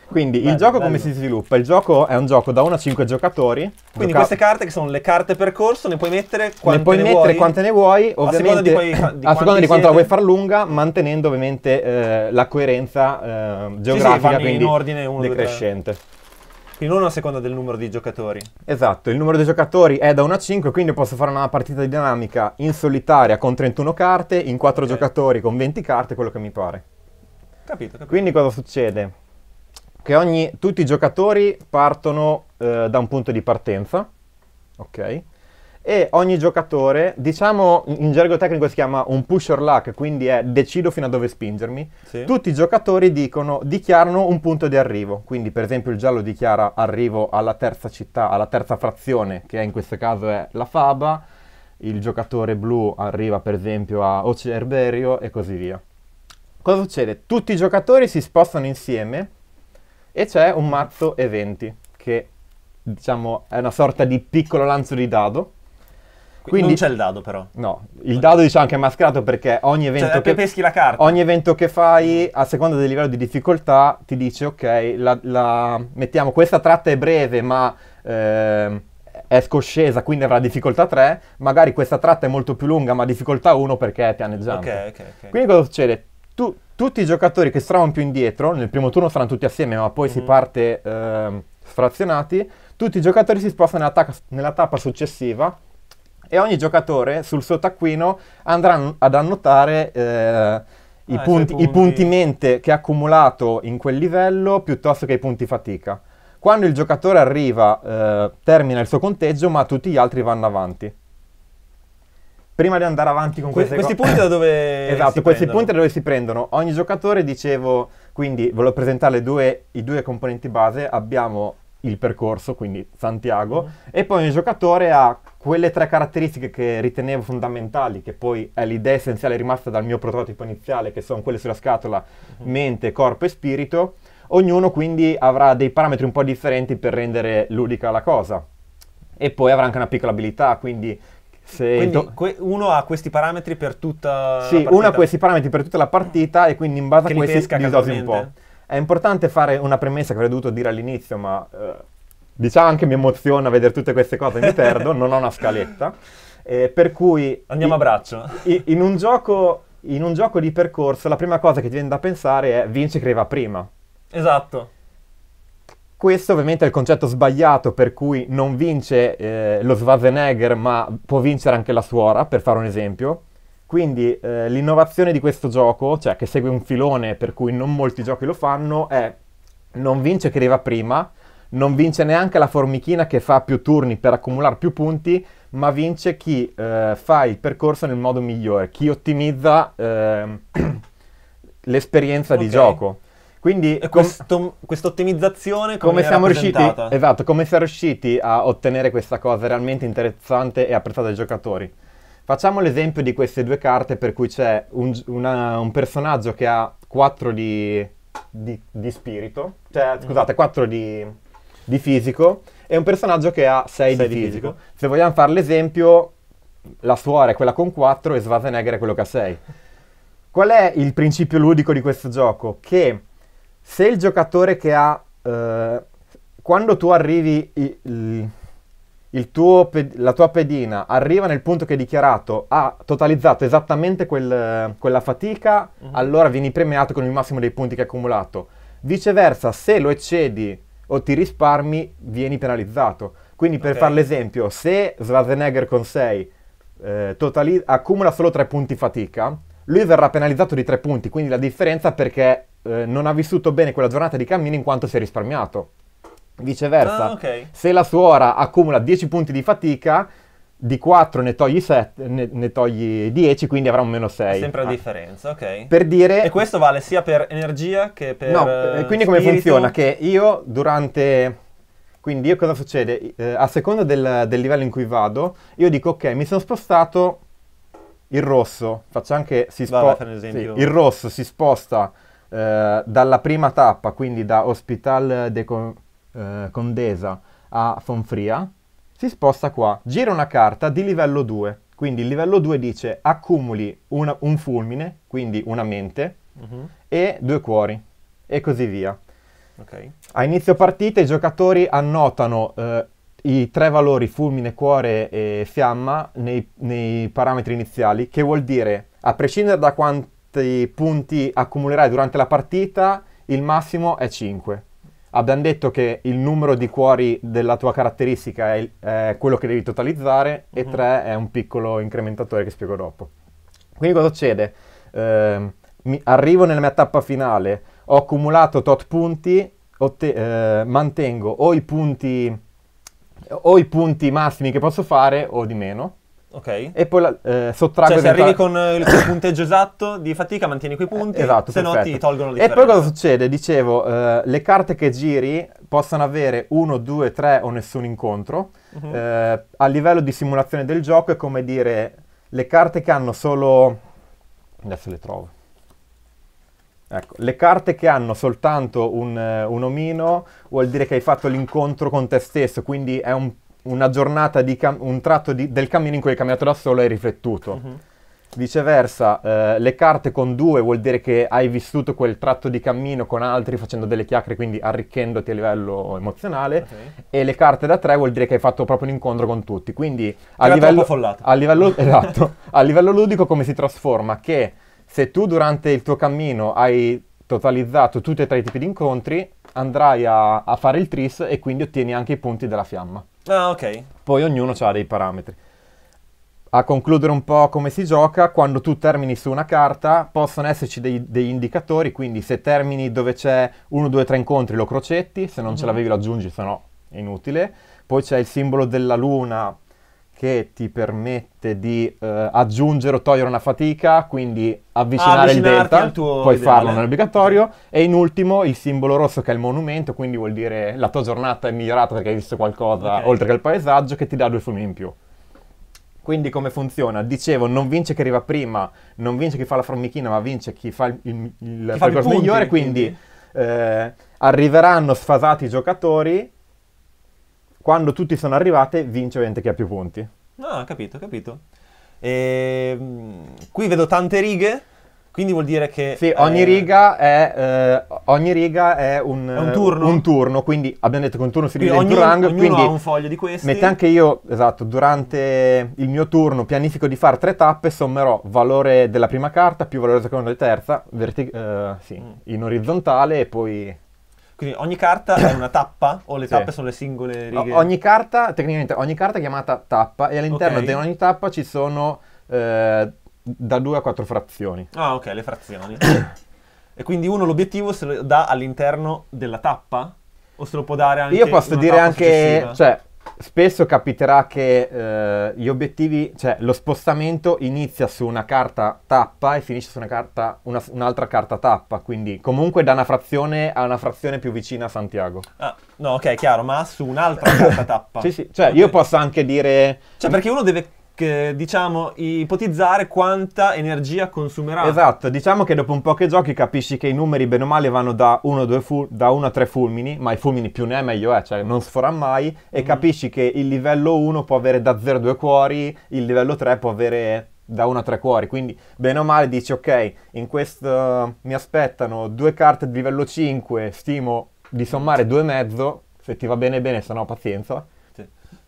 Quindi bello, il gioco bello. come si sviluppa? Il gioco è un gioco da 1 a 5 giocatori. Quindi gioca- queste carte che sono le carte percorso, ne puoi mettere quante ne, puoi ne mettere vuoi. quante ne vuoi, ovviamente a seconda di, poi, di a seconda di quanto la vuoi far lunga, mantenendo ovviamente eh, la coerenza eh, geografica, sì, sì, quindi in ordine uno, decrescente. Due, quindi non a seconda del numero di giocatori. Esatto, il numero di giocatori è da 1 a 5, quindi posso fare una partita di dinamica in solitaria con 31 carte, in 4 okay. giocatori con 20 carte, quello che mi pare. Capito, capito. Quindi cosa succede? che ogni, tutti i giocatori partono eh, da un punto di partenza, ok? E ogni giocatore, diciamo in gergo tecnico si chiama un push or luck, quindi è decido fino a dove spingermi. Sì. Tutti i giocatori dicono, dichiarano un punto di arrivo. Quindi, per esempio, il giallo dichiara arrivo alla terza città, alla terza frazione, che in questo caso è la Faba. Il giocatore blu arriva, per esempio, a Ocerberio e così via. Cosa succede? Tutti i giocatori si spostano insieme e c'è un mazzo eventi che diciamo è una sorta di piccolo lancio di dado. Quindi, non c'è il dado però. No, il dado diciamo anche è mascherato perché ogni cioè, evento, cioè, che, peschi la carta. ogni evento che fai a seconda del livello di difficoltà ti dice ok, la, la, mettiamo questa tratta è breve ma eh, è scoscesa quindi avrà difficoltà 3, magari questa tratta è molto più lunga ma difficoltà 1 perché è pianeggiante. Okay, okay, okay. Quindi cosa succede? Tu tutti i giocatori che saranno più indietro, nel primo turno saranno tutti assieme, ma poi mm-hmm. si mm. parte eh, sfrazionati, tutti i giocatori si spostano nella, ta- nella, tappa successiva e ogni giocatore sul suo taccuino andrà ad annotare eh, i, ah, punti, punti. i punti mente che ha accumulato in quel livello piuttosto che i punti fatica. Quando il giocatore arriva, eh, termina il suo conteggio, ma tutti gli altri vanno avanti prima di andare avanti con queste questi co- punti da dove esatto questi prendono. punti da dove si prendono ogni giocatore dicevo quindi volevo presentare due, i due componenti base abbiamo il percorso quindi Santiago mm. e poi ogni giocatore ha quelle tre caratteristiche che ritenevo fondamentali che poi è l'idea essenziale rimasta dal mio prototipo iniziale che sono quelle sulla scatola mm. mente corpo e spirito ognuno quindi avrà dei parametri un po' differenti per rendere ludica la cosa e poi avrà anche una piccola abilità, quindi se quindi que- uno ha questi parametri per tutta sì, uno ha questi parametri per tutta la partita e quindi in base che a questi li dosi un po'. È importante fare una premessa che avrei dovuto dire all'inizio, ma eh, diciamo anche mi emoziona vedere tutte queste cose, mi perdo, non ho una scaletta. Eh, per cui... Andiamo in, a braccio. In, in, un gioco, in un gioco di percorso la prima cosa che ti viene da pensare è vince che arriva prima. Esatto. Questo ovviamente è il concetto sbagliato per cui non vince eh, lo Schwarzenegger ma può vincere anche la suora, per fare un esempio. Quindi eh, l'innovazione di questo gioco, cioè che segue un filone per cui non molti giochi lo fanno, è non vince chi arriva prima, non vince neanche la formichina che fa più turni per accumulare più punti, ma vince chi eh, fa il percorso nel modo migliore, chi ottimizza eh, l'esperienza okay. di gioco. Quindi questo, questa ottimizzazione come, come siamo riusciti Esatto, come siamo riusciti a ottenere questa cosa realmente interessante e apprezzata dai giocatori? Facciamo l'esempio di queste due carte per cui c'è un, una, un personaggio che ha 4 di, di, di spirito, cioè, mm. scusate, 4 di, di, fisico e un personaggio che ha 6, 6 di, fisico. fisico. Se vogliamo fare l'esempio, la suora è quella con 4 e Svazenegger è quello che ha 6. Qual è il principio ludico di questo gioco? Che se il giocatore che ha... Eh, quando tu arrivi... Il, tuo, la tua pedina arriva nel punto che hai dichiarato, ha totalizzato esattamente quel, quella fatica, uh-huh. allora vieni premiato con il massimo dei punti che hai accumulato. Viceversa, se lo eccedi o ti risparmi, vieni penalizzato. Quindi per okay. fare l'esempio, se Schwarzenegger con 6 eh, totali- accumula solo 3 punti fatica, lui verrà penalizzato di 3 punti, quindi la differenza perché eh, non ha vissuto bene quella giornata di cammino in quanto si è risparmiato. Viceversa, ah, okay. se la suora accumula 10 punti di fatica, di 4 ne togli, 7, ne, ne togli 10, quindi avrà un meno 6. È sempre la ah. differenza, ok. Per dire... E questo vale sia per energia che per... No, eh, eh, quindi come funziona? Che io durante... Quindi io cosa succede? Eh, a seconda del, del livello in cui vado, io dico ok, mi sono spostato il rosso, faccio anche si sposta il rosso si sposta eh, dalla prima tappa, quindi da Hospital de Con- eh, Condesa a Fonfria, si sposta qua, gira una carta di livello 2. Quindi il livello 2 dice accumuli una, un fulmine, quindi una mente, uh-huh. e due cuori, e così via. Okay. A inizio partita i giocatori annotano eh, i tre valori fulmine, cuore e fiamma nei, nei, parametri iniziali, che vuol dire, a prescindere da quanto quanti punti accumulerai durante la partita, il massimo è 5. Abbiamo detto che il numero di cuori della tua caratteristica è, è quello che devi totalizzare uh-huh. e 3 mhm. è un piccolo incrementatore che spiego dopo. Quindi cosa succede? Eh, mi, arrivo nella mia tappa finale, ho accumulato tot punti, otte, eh, mantengo o i punti o i punti massimi che posso fare o di meno Ok. E poi la, eh, sottraggo... Cioè se arrivi con eh, il tuo punteggio esatto di fatica mantieni quei punti, esatto, se perfetto. no ti tolgono le E poi cosa succede? Dicevo, eh, le carte che giri possono avere uno, due, tre o nessun incontro. Uh-huh. Eh, a livello di simulazione del gioco è come dire le carte che hanno solo... Adesso le trovo. Ecco, le carte che hanno soltanto un, eh, un omino vuol dire che hai fatto l'incontro con te stesso, quindi è un una giornata di cam- un tratto di, del cammino in cui hai camminato da solo è riflettuto. Mm-hmm. Viceversa, eh, le carte con due vuol dire che hai vissuto quel tratto di cammino con altri facendo delle chiacchiere, quindi arricchendoti a livello emozionale. Okay. E le carte da tre vuol dire che hai fatto proprio un incontro con tutti. Quindi a livello, a livello, esatto, a livello ludico come si trasforma? Che se tu durante il tuo cammino hai totalizzato tutti e tre i tipi di incontri, andrai a, a fare il tris e quindi ottieni anche i punti della fiamma. Ah, ok. Poi ognuno ha dei parametri. A concludere un po' come si gioca, quando tu termini su una carta possono esserci dei, degli indicatori, quindi se termini dove c'è uno, due, tre incontri lo crocetti, se non mm-hmm. ce mhm. l'avevi lo aggiungi, se no è inutile. Poi c'è il simbolo della luna che ti permette di eh, aggiungere o togliere una fatica, quindi avvicinare il delta, puoi ideale. farlo, non è obbligatorio, e in ultimo il simbolo rosso che è il monumento, quindi vuol dire la tua giornata è migliorata perché hai visto qualcosa okay. oltre che il paesaggio che ti dà due fumi in più. Quindi come funziona? Dicevo, non vince chi arriva prima, non vince chi fa la formichina, ma vince chi fa il, il, il percorso migliore, quindi, quindi eh, arriveranno sfasati i giocatori quando tutti sono arrivate, vince ovviamente chi ha più punti. Ah, capito, capito. E, ehm, qui vedo tante righe, quindi vuol dire che... Sì, ogni, eh, riga, è, eh, ogni riga è un, è un, turno. un turno, quindi abbiamo detto che un turno si divide in Turang, quindi... ha un foglio di questi. Mette anche io, esatto, durante il mio turno pianifico di fare tre tappe, sommerò valore della prima carta più valore della seconda e terza, verti- eh, sì, mm. in orizzontale e poi quindi ogni carta è una tappa o le tappe sono le singole righe? O- ogni carta, tecnicamente, ogni carta è chiamata tappa e all'interno okay. di ogni tappa ci sono eh, da due a quattro frazioni. Ah, ok, le frazioni. e quindi uno l'obiettivo se lo dà all'interno della tappa? O se lo può dare anche Io posso dire anche, successiva? cioè, Spesso capiterà che eh, gli obiettivi, cioè lo spostamento inizia su una carta tappa e finisce su una carta, una, un'altra carta tappa, quindi comunque da una frazione a una frazione più vicina a Santiago. Ah, no, ok, chiaro, ma su un'altra carta tappa. Sì, sì, cioè okay. io posso anche dire... Cioè perché uno deve che, diciamo, ipotizzare quanta energia consumerà. Esatto, diciamo che dopo un po' che giochi capisci che i numeri bene o male vanno da 1 ful- a 3 fulmini, ma i fulmini più ne è meglio è, cioè non sforà mai, e mm. capisci che il livello 1 può avere da 0 a 2 cuori, il livello 3 può avere da 1 a 3 cuori, quindi bene o male dici ok, in questo mi aspettano due carte di livello 5, stimo di sommare e mezzo, se ti va bene bene, se no pazienza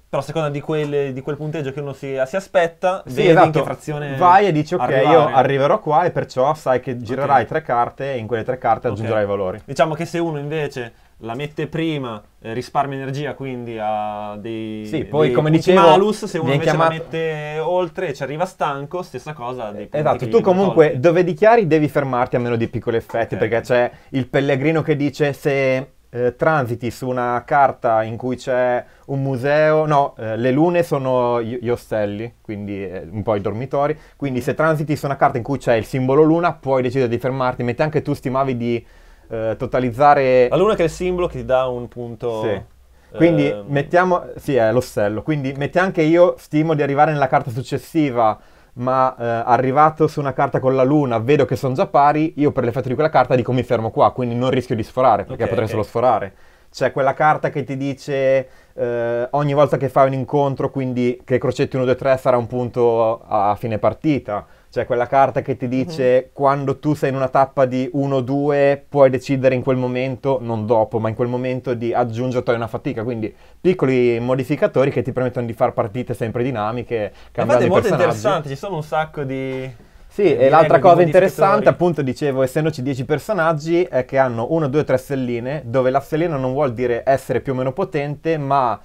però a seconda di quel, di quel punteggio che uno si, si aspetta, sì, vedi esatto. in che frazione vai e dici ok, arrivare. io arriverò qua e perciò sai che girerai okay. tre carte e in quelle tre carte aggiungerai okay. i valori. Diciamo che se uno invece la mette prima, eh, risparmia energia, quindi ha dei, sì, poi, dei come dicevo, malus, se uno invece chiamato... la mette oltre e ci arriva stanco, stessa cosa. Dei esatto, tu comunque togli. dove dichiari devi fermarti a meno di piccoli effetti, okay. perché c'è il pellegrino che dice se eh, transiti su una carta in cui c'è un museo, no, eh, le lune sono gli, gli ostelli, quindi eh, un po' i dormitori, quindi se transiti su una carta in cui c'è il simbolo luna puoi decidere di fermarti, mentre anche tu stimavi di eh, totalizzare... La luna che è il simbolo che ti dà un punto... Sì. Quindi ehm, mettiamo, sì è l'ostello, quindi metti anche io stimo di arrivare nella carta successiva ma eh, arrivato su una carta con la luna vedo che sono già pari, io per l'effetto di quella carta dico mi fermo qua, quindi non rischio di sforare, perché okay, potrei okay. solo sforare. C'è quella carta che ti dice eh, ogni volta che fai un incontro, quindi che crocetti 1, 2, 3 sarà un punto a fine partita cioè quella carta che ti mhm. dice mm-hmm. quando tu sei in una tappa di 1-2 puoi decidere in quel momento, non dopo, ma in quel momento di aggiungerti una fatica. Quindi piccoli modificatori che ti permettono di fare partite sempre dinamiche, cambiando Infatti è molto interessante, ci sono un sacco di... Sì, e l'altra cosa interessante, appunto, dicevo, essendoci 10 personaggi, è che hanno 1, 2, 3 stelline, dove la stellina non vuol dire essere più o meno potente, ma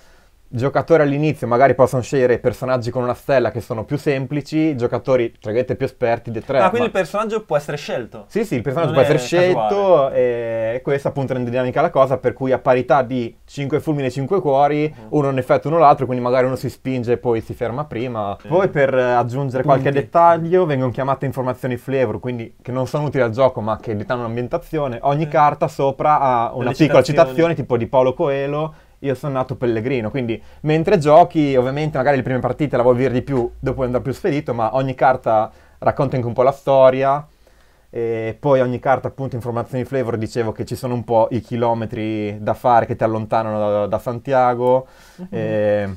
giocatori all'inizio magari possono scegliere personaggi con una stella che sono più semplici, giocatori tra virgolette più esperti di tre. Ah, quindi ma... il personaggio può essere scelto? Sì, sì, il personaggio non può essere scelto e questo appunto rende dinamica la cosa, per cui a parità di 5 fulmini e 5 cuori, uh-huh. uno ne effetto uno l'altro, quindi magari uno si spinge e poi si ferma prima. uh Poi per eh, aggiungere Punti. qualche dettaglio vengono chiamate informazioni flavor, quindi che non sono utili al gioco ma che dettano un'ambientazione. Ogni uh carta sopra ha una Le piccola citazione tipo di Paolo Coelho io sono nato pellegrino, quindi mentre giochi ovviamente magari le prime partite la vuoi dire di più, dopo puoi più sferito, ma ogni carta racconta anche un po' la storia, e poi ogni carta appunto informazioni flavor, dicevo che ci sono un po' i chilometri da fare che ti allontanano da, da Santiago. Mm-hmm. E...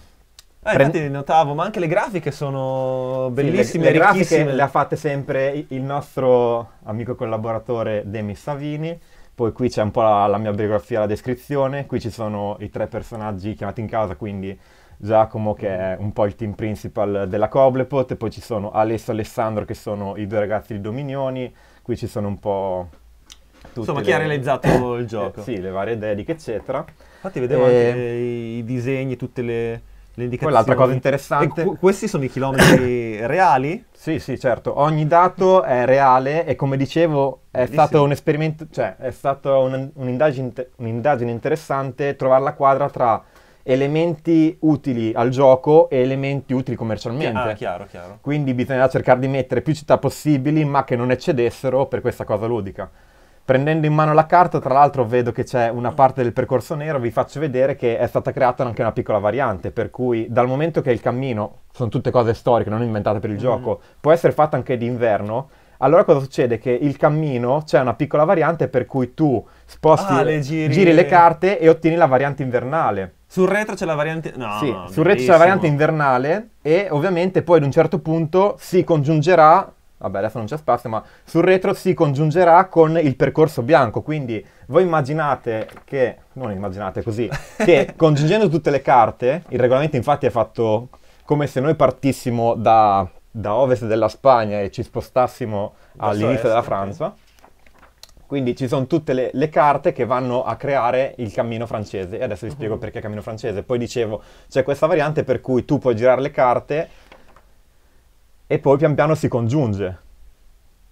Ah, infatti notavo, ma anche le grafiche sono bellissime, sì, le, le grafiche le ha fatte sempre il nostro amico collaboratore Demi Savini, poi qui c'è un po' la, la mia biografia, la descrizione, qui ci sono i tre personaggi chiamati in causa, quindi Giacomo che mm. è un po' il team principal della Coblepot, poi ci sono Alessio e Alessandro che sono i due ragazzi di Dominioni, qui ci sono un po'... Insomma, chi le... ha realizzato il gioco. sì, le varie dediche, eccetera. Infatti vedevo e... anche i disegni, tutte le poi l'altra cosa interessante... Qu- questi sono i chilometri reali? Sì, sì, certo. Ogni dato è reale e come dicevo è stato un esperimento, cioè è stata un, un'indagine, un'indagine interessante trovare la quadra tra elementi utili al gioco e elementi utili commercialmente. Ah, chiaro, chiaro. Quindi bisognava cercare di mettere più città possibili ma che non eccedessero per questa cosa ludica. Prendendo in mano la carta, tra l'altro vedo che c'è una parte del percorso nero, vi faccio vedere che è stata creata anche una piccola variante, per cui dal momento che il cammino, sono tutte cose storiche, non inventate per il mm. gioco, può essere fatto anche d'inverno, allora cosa succede? Che il cammino c'è una piccola variante per cui tu sposti, ah, le giri... giri... le carte e ottieni la variante invernale. Sul retro c'è la variante... No, sì, no, sul retro c'è la variante invernale e ovviamente poi ad un certo punto si congiungerà vabbè adesso non c'è spazio, ma sul retro si congiungerà con il percorso bianco, quindi voi immaginate che, non immaginate così, che congiungendo tutte le carte, il regolamento infatti è fatto come se noi partissimo da, da ovest della Spagna e ci spostassimo all'inizio della Francia, Quindi ci sono tutte le, le, carte che vanno a creare il cammino francese. E adesso vi spiego uh mhm. -huh. perché cammino francese. Poi dicevo, c'è questa variante per cui tu puoi girare le carte e poi pian piano si congiunge.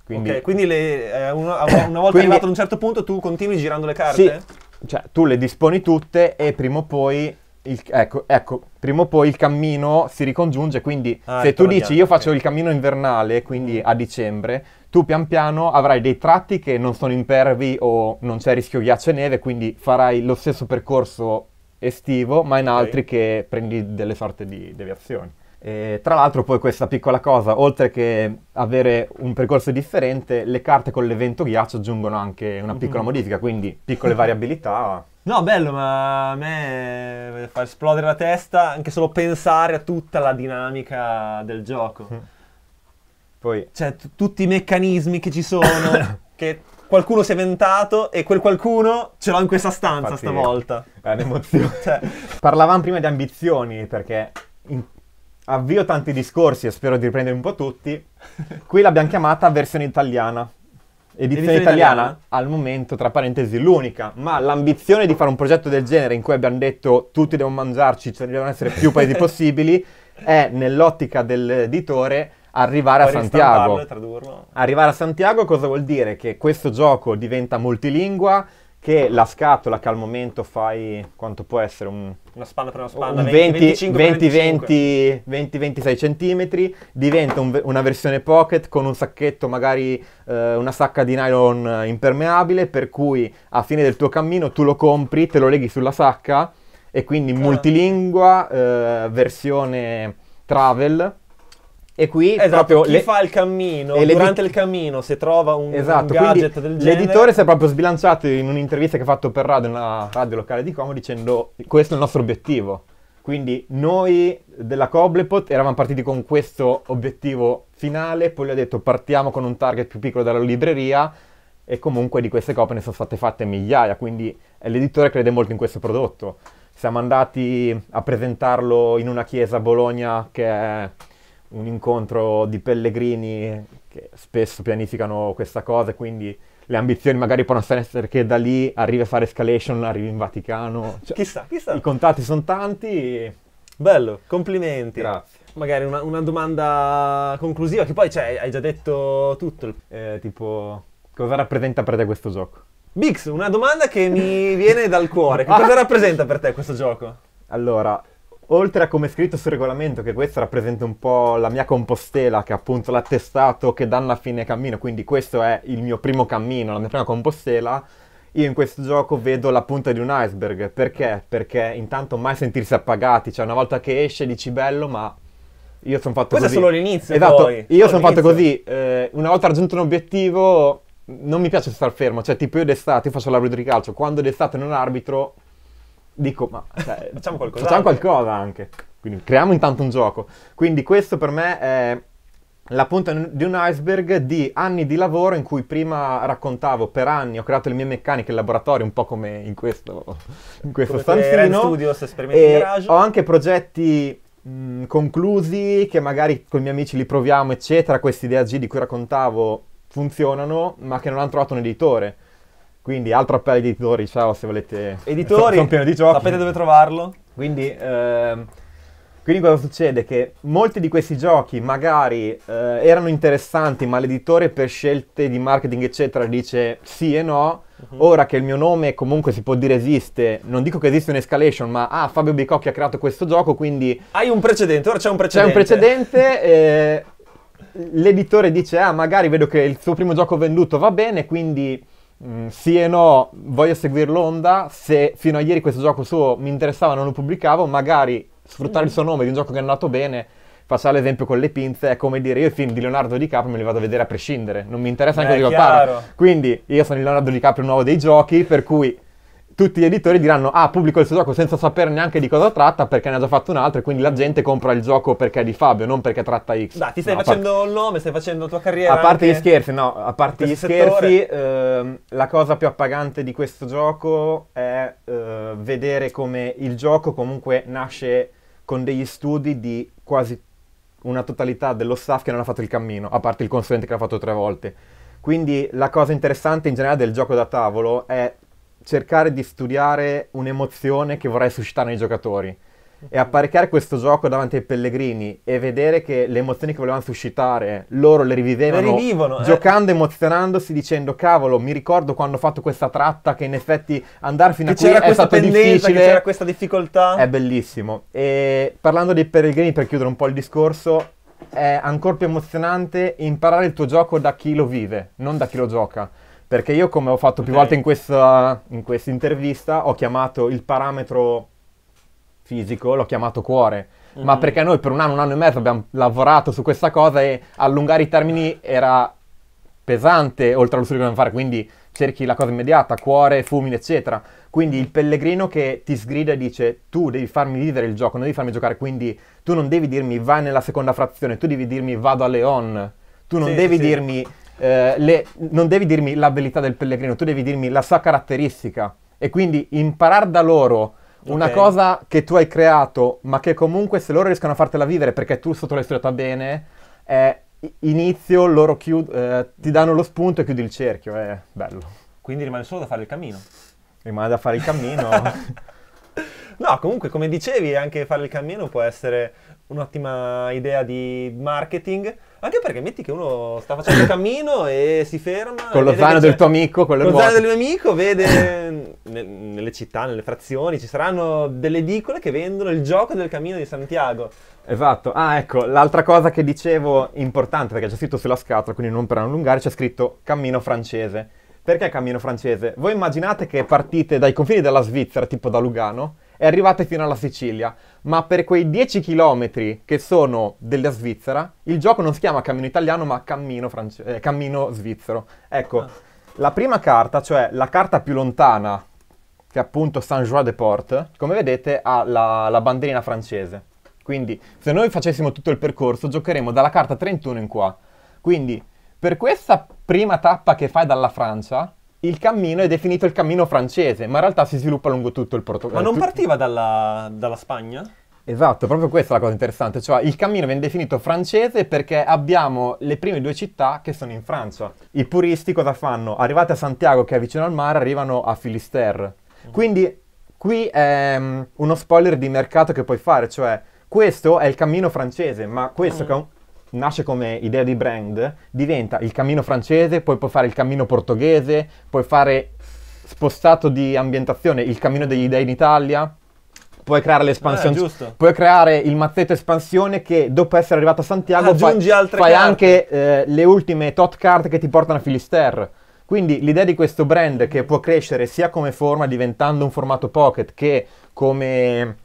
Quindi, okay, quindi le, eh, una, una, volta quindi, arrivato ad un certo punto tu continui girando le carte? Sì, cioè tu le disponi tutte e prima o poi il, ecco, ecco, prima o poi il cammino si ricongiunge, quindi ah, se tu dici io faccio okay. il cammino invernale, quindi mm. a dicembre, tu pian piano avrai dei tratti che non sono impervi o non c'è rischio ghiaccio e neve, quindi farai lo stesso percorso estivo, ma in okay. altri che prendi delle sorte di deviazioni. E, tra l'altro poi questa piccola cosa, oltre che avere un percorso differente, le carte con l'evento ghiaccio aggiungono anche una piccola mm-hmm. modifica, quindi piccole variabilità. No, bello, ma a me fa esplodere la testa anche solo pensare a tutta la dinamica del gioco. Mm. Poi... Cioè, t- tutti i meccanismi che ci sono, che qualcuno si è inventato e quel qualcuno ce l'ho in questa stanza Infatti, stavolta. È un'emozione. cioè... Parlavamo prima di ambizioni, perché in avvio tanti discorsi e spero di riprendere un po' tutti. Qui l'abbiamo chiamata versione italiana. Edizione, Edizione italiana, italiana, al momento, tra parentesi, l'unica, ma l'ambizione di fare un progetto del genere in cui abbiamo detto tutti devono mangiarci, ci cioè devono essere più paesi possibili, è nell'ottica dell'editore arrivare Puoi a Santiago. tradurlo. Arrivare a Santiago cosa vuol dire? Che questo gioco diventa multilingua, che la scatola che al momento fai, quanto può essere? Un, una spanna per una spanna, un 20, 25, 20, 20, 20, 26 cm, diventa un, una versione pocket con un sacchetto, magari eh, una sacca di nylon impermeabile, per cui a fine del tuo cammino tu lo compri, te lo leghi sulla sacca e quindi multilingua, eh, versione travel, e qui esatto, proprio chi le... fa il cammino, e durante il cammino se trova un, esatto, un gadget del genere. L'editore si è proprio sbilanciato in un'intervista che ha fatto per radio, una radio locale di Como, dicendo questo è il nostro obiettivo. Quindi noi della Coblepot eravamo partiti con questo obiettivo finale, poi gli ho detto partiamo con un target più piccolo della libreria e comunque di queste copie ne sono state fatte migliaia, quindi l'editore crede molto in questo prodotto. Siamo andati a presentarlo in una chiesa a Bologna che è un incontro di pellegrini che spesso pianificano questa cosa e quindi le ambizioni magari possono essere che da lì arrivi a fare escalation, arrivi in Vaticano. Cioè, chissà, chissà. I contatti sono tanti. Bello, complimenti. Grazie. Magari una, una domanda conclusiva, che poi cioè, hai già detto tutto. Eh, tipo, cosa rappresenta per te questo gioco? Bix, una domanda che mi viene dal cuore. Che cosa rappresenta per te questo gioco? Allora, oltre a come è scritto sul regolamento, che questo rappresenta un po' la mia compostela, che è appunto l'attestato che danno a fine cammino, quindi questo è il mio primo cammino, la mia prima compostela, io in questo gioco vedo la punta di un iceberg. Perché? Perché intanto mai sentirsi appagati, cioè una volta che esce dici bello, ma io sono fatto Questo così. Questo è solo l'inizio Esatto, poi. io sono fatto così, eh, una volta raggiunto un obiettivo non mi piace star fermo, cioè tipo io d'estate, io faccio l'arbitro di calcio, quando d'estate non arbitro dico, ma cioè, facciamo qualcosa. Facciamo anche. qualcosa anche. Quindi creiamo intanto un gioco. Quindi questo per me è la punta di un iceberg di anni di lavoro in cui prima raccontavo per anni ho creato le mie meccaniche in laboratorio un po' come in questo, in questo stanzino studios, e ho anche progetti mh, mm, conclusi che magari con i miei amici li proviamo eccetera questi DAG di cui raccontavo funzionano ma che non hanno trovato un editore quindi altro appello agli editori, ciao se volete... Editori, sono pieno di giochi. sapete dove trovarlo? Quindi, ehm, quindi cosa succede? Che molti di questi giochi magari eh, erano interessanti, ma l'editore per scelte di marketing eccetera dice sì e no. Uh-huh. Ora che il mio nome comunque si può dire esiste, non dico che esiste un'escalation, ma ah, Fabio Bicocchi ha creato questo gioco, quindi... Hai un precedente, ora c'è un precedente. C'è un precedente, eh, l'editore dice ah magari vedo che il suo primo gioco venduto va bene, quindi Mm, sì e no, voglio seguire l'onda. Se fino a ieri questo gioco suo mi interessava, non lo pubblicavo, magari sfruttare il mm. suo nome di un gioco che è andato bene. Facciamo l'esempio con le pinze, è come dire io i film di Leonardo DiCaprio me li vado a vedere a prescindere, non mi interessa neanche di cosa parlo. Quindi io sono il Leonardo DiCaprio nuovo dei giochi, per cui tutti gli editori diranno ah pubblico questo gioco senza sapere neanche di cosa tratta perché ne ha già fatto un altro e quindi la gente compra il gioco perché è di Fabio non perché tratta X Dai, ti stai no, facendo parte... il nome stai facendo la tua carriera a parte gli scherzi no a parte gli scherzi ehm, la cosa più appagante di questo gioco è eh, vedere come il gioco comunque nasce con degli studi di quasi una totalità dello staff che non ha fatto il cammino a parte il consulente che l'ha fatto tre volte quindi la cosa interessante in generale del gioco da tavolo è cercare di studiare un'emozione che vorrei suscitare nei giocatori e apparecchiare questo gioco davanti ai pellegrini e vedere che le emozioni che volevano suscitare loro le rivivevano le rivivono, eh. giocando, eh. emozionandosi, dicendo cavolo mi ricordo quando ho fatto questa tratta che in effetti andare fino che a qui c'era è stato difficile c'era questa difficoltà è bellissimo e parlando dei pellegrini per chiudere un po' il discorso è ancora più emozionante imparare il tuo gioco da chi lo vive non da chi lo gioca perché io, come ho fatto okay. più volte in questa in quest intervista, ho chiamato il parametro fisico, l'ho chiamato cuore. Mm-hmm. Ma perché noi per un anno, un anno e mezzo abbiamo lavorato su questa cosa e allungare i termini era pesante oltre allo studio che dobbiamo fare, quindi cerchi la cosa immediata, cuore, fulmine, eccetera. Quindi il pellegrino che ti sgrida e dice tu devi farmi vivere il gioco, non devi farmi giocare, quindi tu non devi dirmi vai nella seconda frazione, tu devi dirmi vado a Leon, tu non sì, devi sì. dirmi eh, le, non devi dirmi l'abilità del pellegrino, tu devi dirmi la sua caratteristica. E quindi imparare da loro una okay. cosa che tu hai creato, ma che comunque se loro riescono a fartela vivere perché tu sotto l'hai studiata bene, eh, inizio, loro chiud- eh, ti danno lo spunto e chiudi il cerchio. È bello. Quindi rimane solo da fare il cammino. Rimane da fare il cammino. no, comunque, come dicevi, anche fare il cammino può essere un'ottima idea di marketing. Anche perché metti che uno sta facendo il cammino e si ferma. Con lo zaino del tuo amico, con le Con lo zaino del mio amico, vede nelle città, nelle frazioni, ci saranno delle edicole che vendono il gioco del cammino di Santiago. Esatto, ah ecco, l'altra cosa che dicevo importante, perché c'è scritto sulla scatola, quindi non per allungare, c'è scritto cammino francese. Perché cammino francese? Voi immaginate che partite dai confini della Svizzera, tipo da Lugano, e arrivate fino alla Sicilia ma per quei 10 km che sono della Svizzera, il gioco non si chiama Cammino Italiano, ma Cammino, franci- eh, cammino Svizzero. Ecco, ah. la prima carta, cioè la carta più lontana, che è appunto saint jean de port come vedete ha la, la banderina francese. Quindi, se noi facessimo tutto il percorso, giocheremo dalla carta 31 in qua. Quindi, per questa prima tappa che fai dalla Francia, il cammino è definito il cammino francese, ma in realtà si sviluppa lungo tutto il Portogallo. Ma non partiva dalla, dalla Spagna? Esatto, proprio questa è la cosa interessante, cioè il cammino viene definito francese perché abbiamo le prime due città che sono in Francia. I puristi cosa fanno? Arrivati a Santiago che è vicino al mare, arrivano a Filisterre. Mm. Quindi qui è um, uno spoiler di mercato che puoi fare, cioè questo è il cammino francese, ma questo mm. che è un nasce come idea di brand, diventa il cammino francese, poi puoi fare il cammino portoghese, puoi fare spostato di ambientazione il cammino degli dei in Italia. Puoi creare l'espansione, ah, eh, puoi creare il mazzetto espansione che dopo essere arrivato a Santiago Aggiungi fai, altre fai anche eh, le ultime tot card che ti portano a Filister. Quindi l'idea di questo brand che può crescere sia come forma diventando un formato pocket che come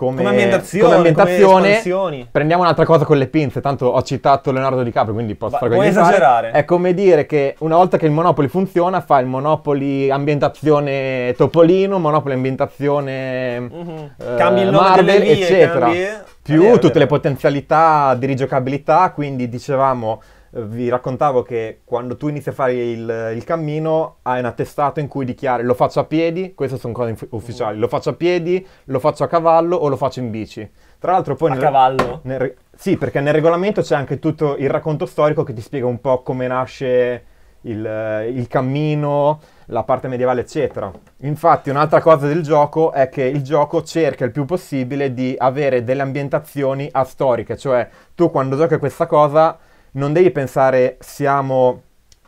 come, come ambientazione, come ambientazione come prendiamo un'altra cosa con le pinze, tanto ho citato Leonardo DiCaprio, quindi posso ba- puoi esagerare. È come dire che una volta che il Monopoli funziona, fa il Monopoli ambientazione Topolino, Monopoli ambientazione mm-hmm. eh, cambi il nome Marvel, vie, eccetera. Cambi... Più eh, tutte le potenzialità di rigiocabilità, quindi dicevamo vi raccontavo che quando tu inizi a fare il, il cammino hai un attestato in cui dichiari lo faccio a piedi, queste sono cose inf- ufficiali, lo faccio a piedi, lo faccio a cavallo o lo faccio in bici. Tra l'altro poi... A nel, cavallo? Nel, sì, perché nel regolamento c'è anche tutto il racconto storico che ti spiega un po' come nasce il, il cammino, la parte medievale, eccetera. Infatti, un'altra cosa del gioco è che il gioco cerca il più possibile di avere delle ambientazioni astoriche, cioè tu quando giochi a questa cosa non devi pensare siamo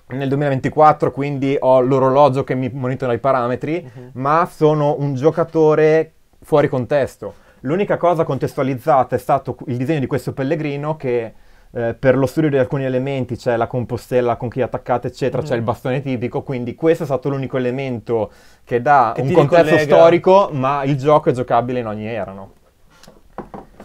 nel 2024 quindi ho l'orologio che mi monitora i parametri, uh-huh. ma sono un giocatore fuori contesto. L'unica cosa contestualizzata è stato il disegno di questo pellegrino che eh, per lo studio di alcuni elementi c'è la compostella, con chi attaccata, eccetera, mm. c'è il mm. bastone tipico, quindi questo è stato l'unico elemento che dà che un contesto ricollega. storico, ma il gioco è giocabile in ogni era, no?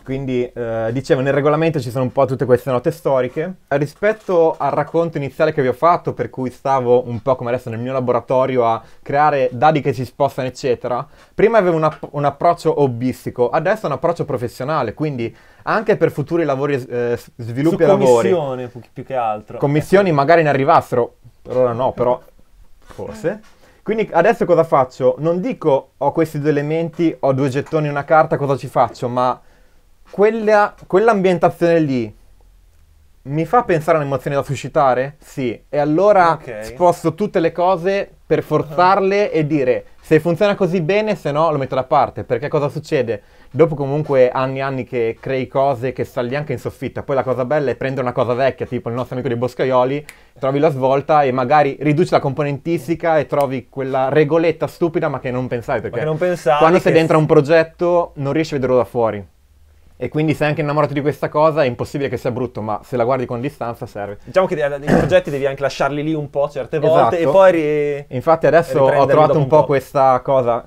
Quindi, eh, dicevo, nel regolamento ci sono un po' tutte queste note storiche. Rispetto al racconto iniziale che vi ho fatto, per cui stavo un po' come adesso nel mio laboratorio a creare dadi che si spostano, eccetera, prima avevo un, app- un approccio hobbistico, adesso è un approccio professionale, quindi anche per futuri lavori, eh, sviluppi e lavori. Commissioni più che altro. Commissioni ecco. magari ne arrivassero, per ora no, però forse. Quindi adesso cosa faccio? Non dico ho questi due elementi, ho due gettoni e una carta, cosa ci faccio, ma quella, quell'ambientazione lì mi fa pensare a un'emozione da suscitare? Sì. E allora okay. sposto tutte le cose per ah. forzarle uh-huh. e dire se funziona così bene, se no lo metto da parte. Perché cosa succede? Dopo comunque anni e anni che crei cose che sali anche in soffitta, poi la cosa bella è prendere una cosa vecchia, tipo il nostro amico dei boscaioli, trovi la svolta e magari riduci la componentistica e trovi quella regoletta stupida ma che non pensavi perché non pensavi quando sei dentro a un progetto non riesci a vederlo da fuori. E quindi sei anche innamorato di questa cosa è impossibile che sia brutto, ma se la guardi con distanza serve. Diciamo che eh, dei progetti devi anche lasciarli lì un po' certe volte esatto. e poi... Ri- Infatti adesso ho trovato un po', po' questa cosa,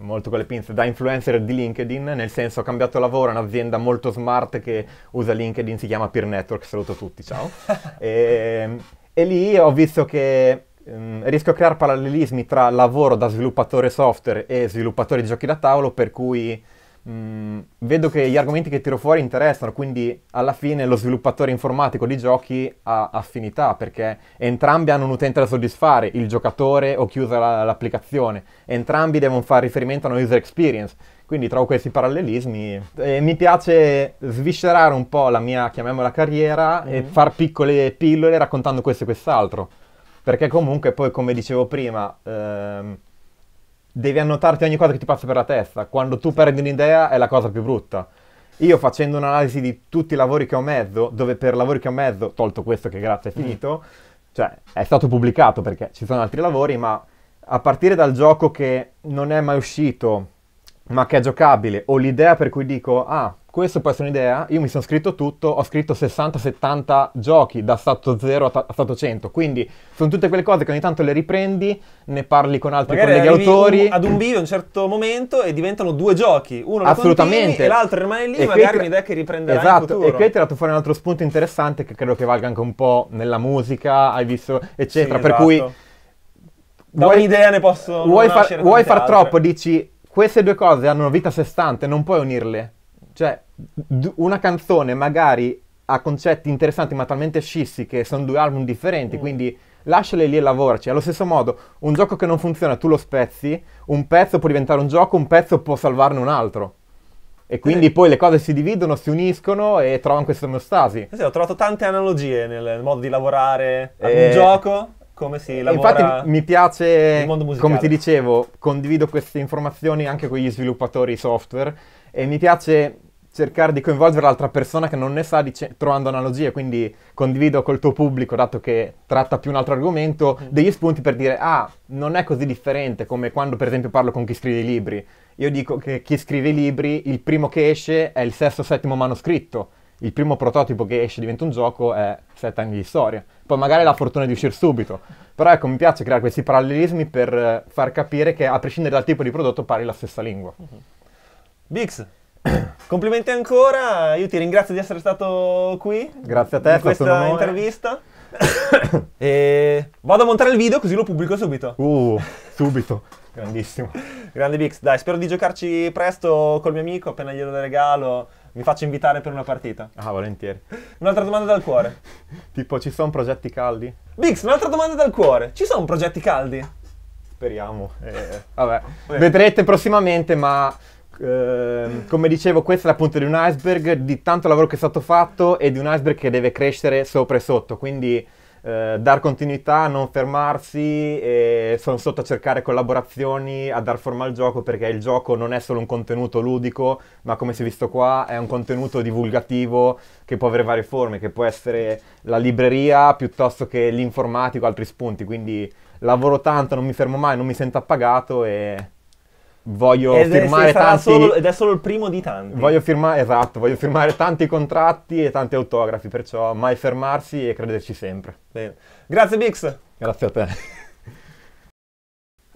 molto con le pinze, da influencer di LinkedIn, nel senso ho cambiato lavoro, è un'azienda molto smart che usa LinkedIn, si chiama Peer Network, saluto tutti, ciao. e, e lì ho visto che mm, riesco a creare parallelismi tra lavoro da sviluppatore software e sviluppatore di giochi da tavolo, per cui mh, mm, vedo che gli argomenti che tiro fuori interessano, quindi alla fine lo sviluppatore informatico di giochi ha affinità, perché entrambi hanno un utente da soddisfare, il giocatore o chi usa la, l'applicazione, entrambi devono fare riferimento a una user experience, quindi trovo questi parallelismi. Eh, mi piace sviscerare un po' la mia, chiamiamola, carriera mm-hmm. e mhm. far piccole pillole raccontando questo e quest'altro, perché comunque poi, come dicevo prima... Ehm, devi annotarti ogni cosa che ti passa per la testa. Quando tu perdi un'idea è la cosa più brutta. Io facendo un'analisi di tutti i lavori che ho mezzo, dove per lavori che ho mezzo, tolto questo che grazie è mm. finito, mm. cioè è stato pubblicato perché ci sono altri lavori, ma a partire dal gioco che non è mai uscito, ma che è giocabile, o l'idea per cui dico, ah, questa può essere un'idea, io mi sono scritto tutto, ho scritto 60-70 giochi da stato 0 a, ta- a stato 100, quindi sono tutte quelle cose che ogni tanto le riprendi, ne parli con altri Magari colleghi autori. Un, ad un bivio a un certo momento e diventano due giochi, uno lo e l'altro rimane lì, e magari tra... un'idea che riprenderà esatto, e qui hai tirato fuori un altro spunto interessante che credo che valga anche un po' nella musica, hai visto, eccetera, sì, esatto. per cui... Esatto. Da vuoi, un'idea ne posso... Vuoi, far, vuoi far troppo, dici queste due cose hanno una vita a sé stante, non puoi unirle. Cioè, d- una canzone magari ha concetti interessanti ma talmente scissi che sono due album differenti, mm. quindi lasciale lì e lavorci. Allo stesso modo, un gioco che non funziona tu lo spezzi, un pezzo può diventare un gioco, un pezzo può salvarne un altro. E quindi sì. Eh. poi le cose si dividono, si uniscono e trovano questa omeostasi. Sì, ho trovato tante analogie nel modo di lavorare ad un eh. gioco, come si lavora. Infatti mi piace, come ti dicevo, condivido queste informazioni anche con gli sviluppatori software e mi piace cercare di coinvolgere l'altra persona che non ne sa dice- trovando analogie, quindi condivido col tuo pubblico, dato che tratta più un altro argomento, mm. degli spunti per dire ah, non è così differente come quando per esempio parlo con chi scrive i libri. Io dico che chi scrive i libri, il primo che esce è il sesto o settimo manoscritto il primo prototipo che esce diventa un gioco è sette anni di storia. Poi magari la fortuna di uscire subito. Però ecco, mi piace creare questi parallelismi per far capire che a prescindere dal tipo di prodotto parli la stessa lingua. Mm-hmm. Bix, complimenti ancora, io ti ringrazio di essere stato qui. Grazie a te, in questa intervista. e vado a montare il video così lo pubblico subito. Uh, subito. Grandissimo. Grande Bix, dai, spero di giocarci presto col mio amico appena glielo regalo. Mi faccio invitare per una partita. Ah, volentieri. Un'altra domanda dal cuore. tipo, ci sono progetti caldi? Bix, un'altra domanda dal cuore. Ci sono progetti caldi? Speriamo. Eh, vabbè. Vedrete prossimamente, ma eh, come dicevo, questa è la punta di un iceberg, di tanto lavoro che è stato fatto e di un iceberg che deve crescere sopra e sotto. Quindi eh, dar continuità, non fermarsi, eh, sono sotto a cercare collaborazioni, a dar forma al gioco perché il gioco non è solo un contenuto ludico, ma come si è visto qua è un contenuto divulgativo che può avere varie forme, che può essere la libreria piuttosto che l'informatico, altri spunti, quindi lavoro tanto, non mi fermo mai, non mi sento appagato e voglio ed firmare tanti... Solo, ed è solo il primo di tanti. Voglio firmare, esatto, voglio firmare tanti contratti e tanti autografi, perciò mai fermarsi e crederci sempre. Bene. Grazie Bix! Grazie a te.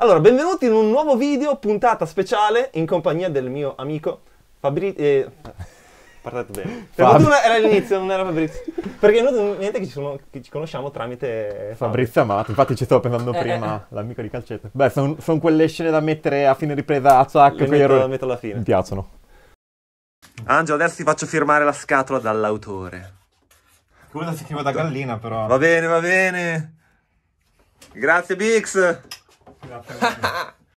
Allora, benvenuti in un nuovo video, puntata speciale, in compagnia del mio amico Fabri... Eh... Partate bene. Per fortuna era all'inizio, non era Fabrizio. Perché noi niente che ci, sono, che ci conosciamo tramite... Fabrizio Amato, infatti ci stavo pensando eh, eh, prima, eh. l'amico di calcetto. Beh, sono son quelle scene da mettere a fine ripresa a zac. Le metto, errori. le metto alla fine. Mi piacciono. Angelo, adesso ti faccio firmare la scatola dall'autore. Cosa si chiama da gallina però. Va bene, va bene. Grazie Bix. Grazie.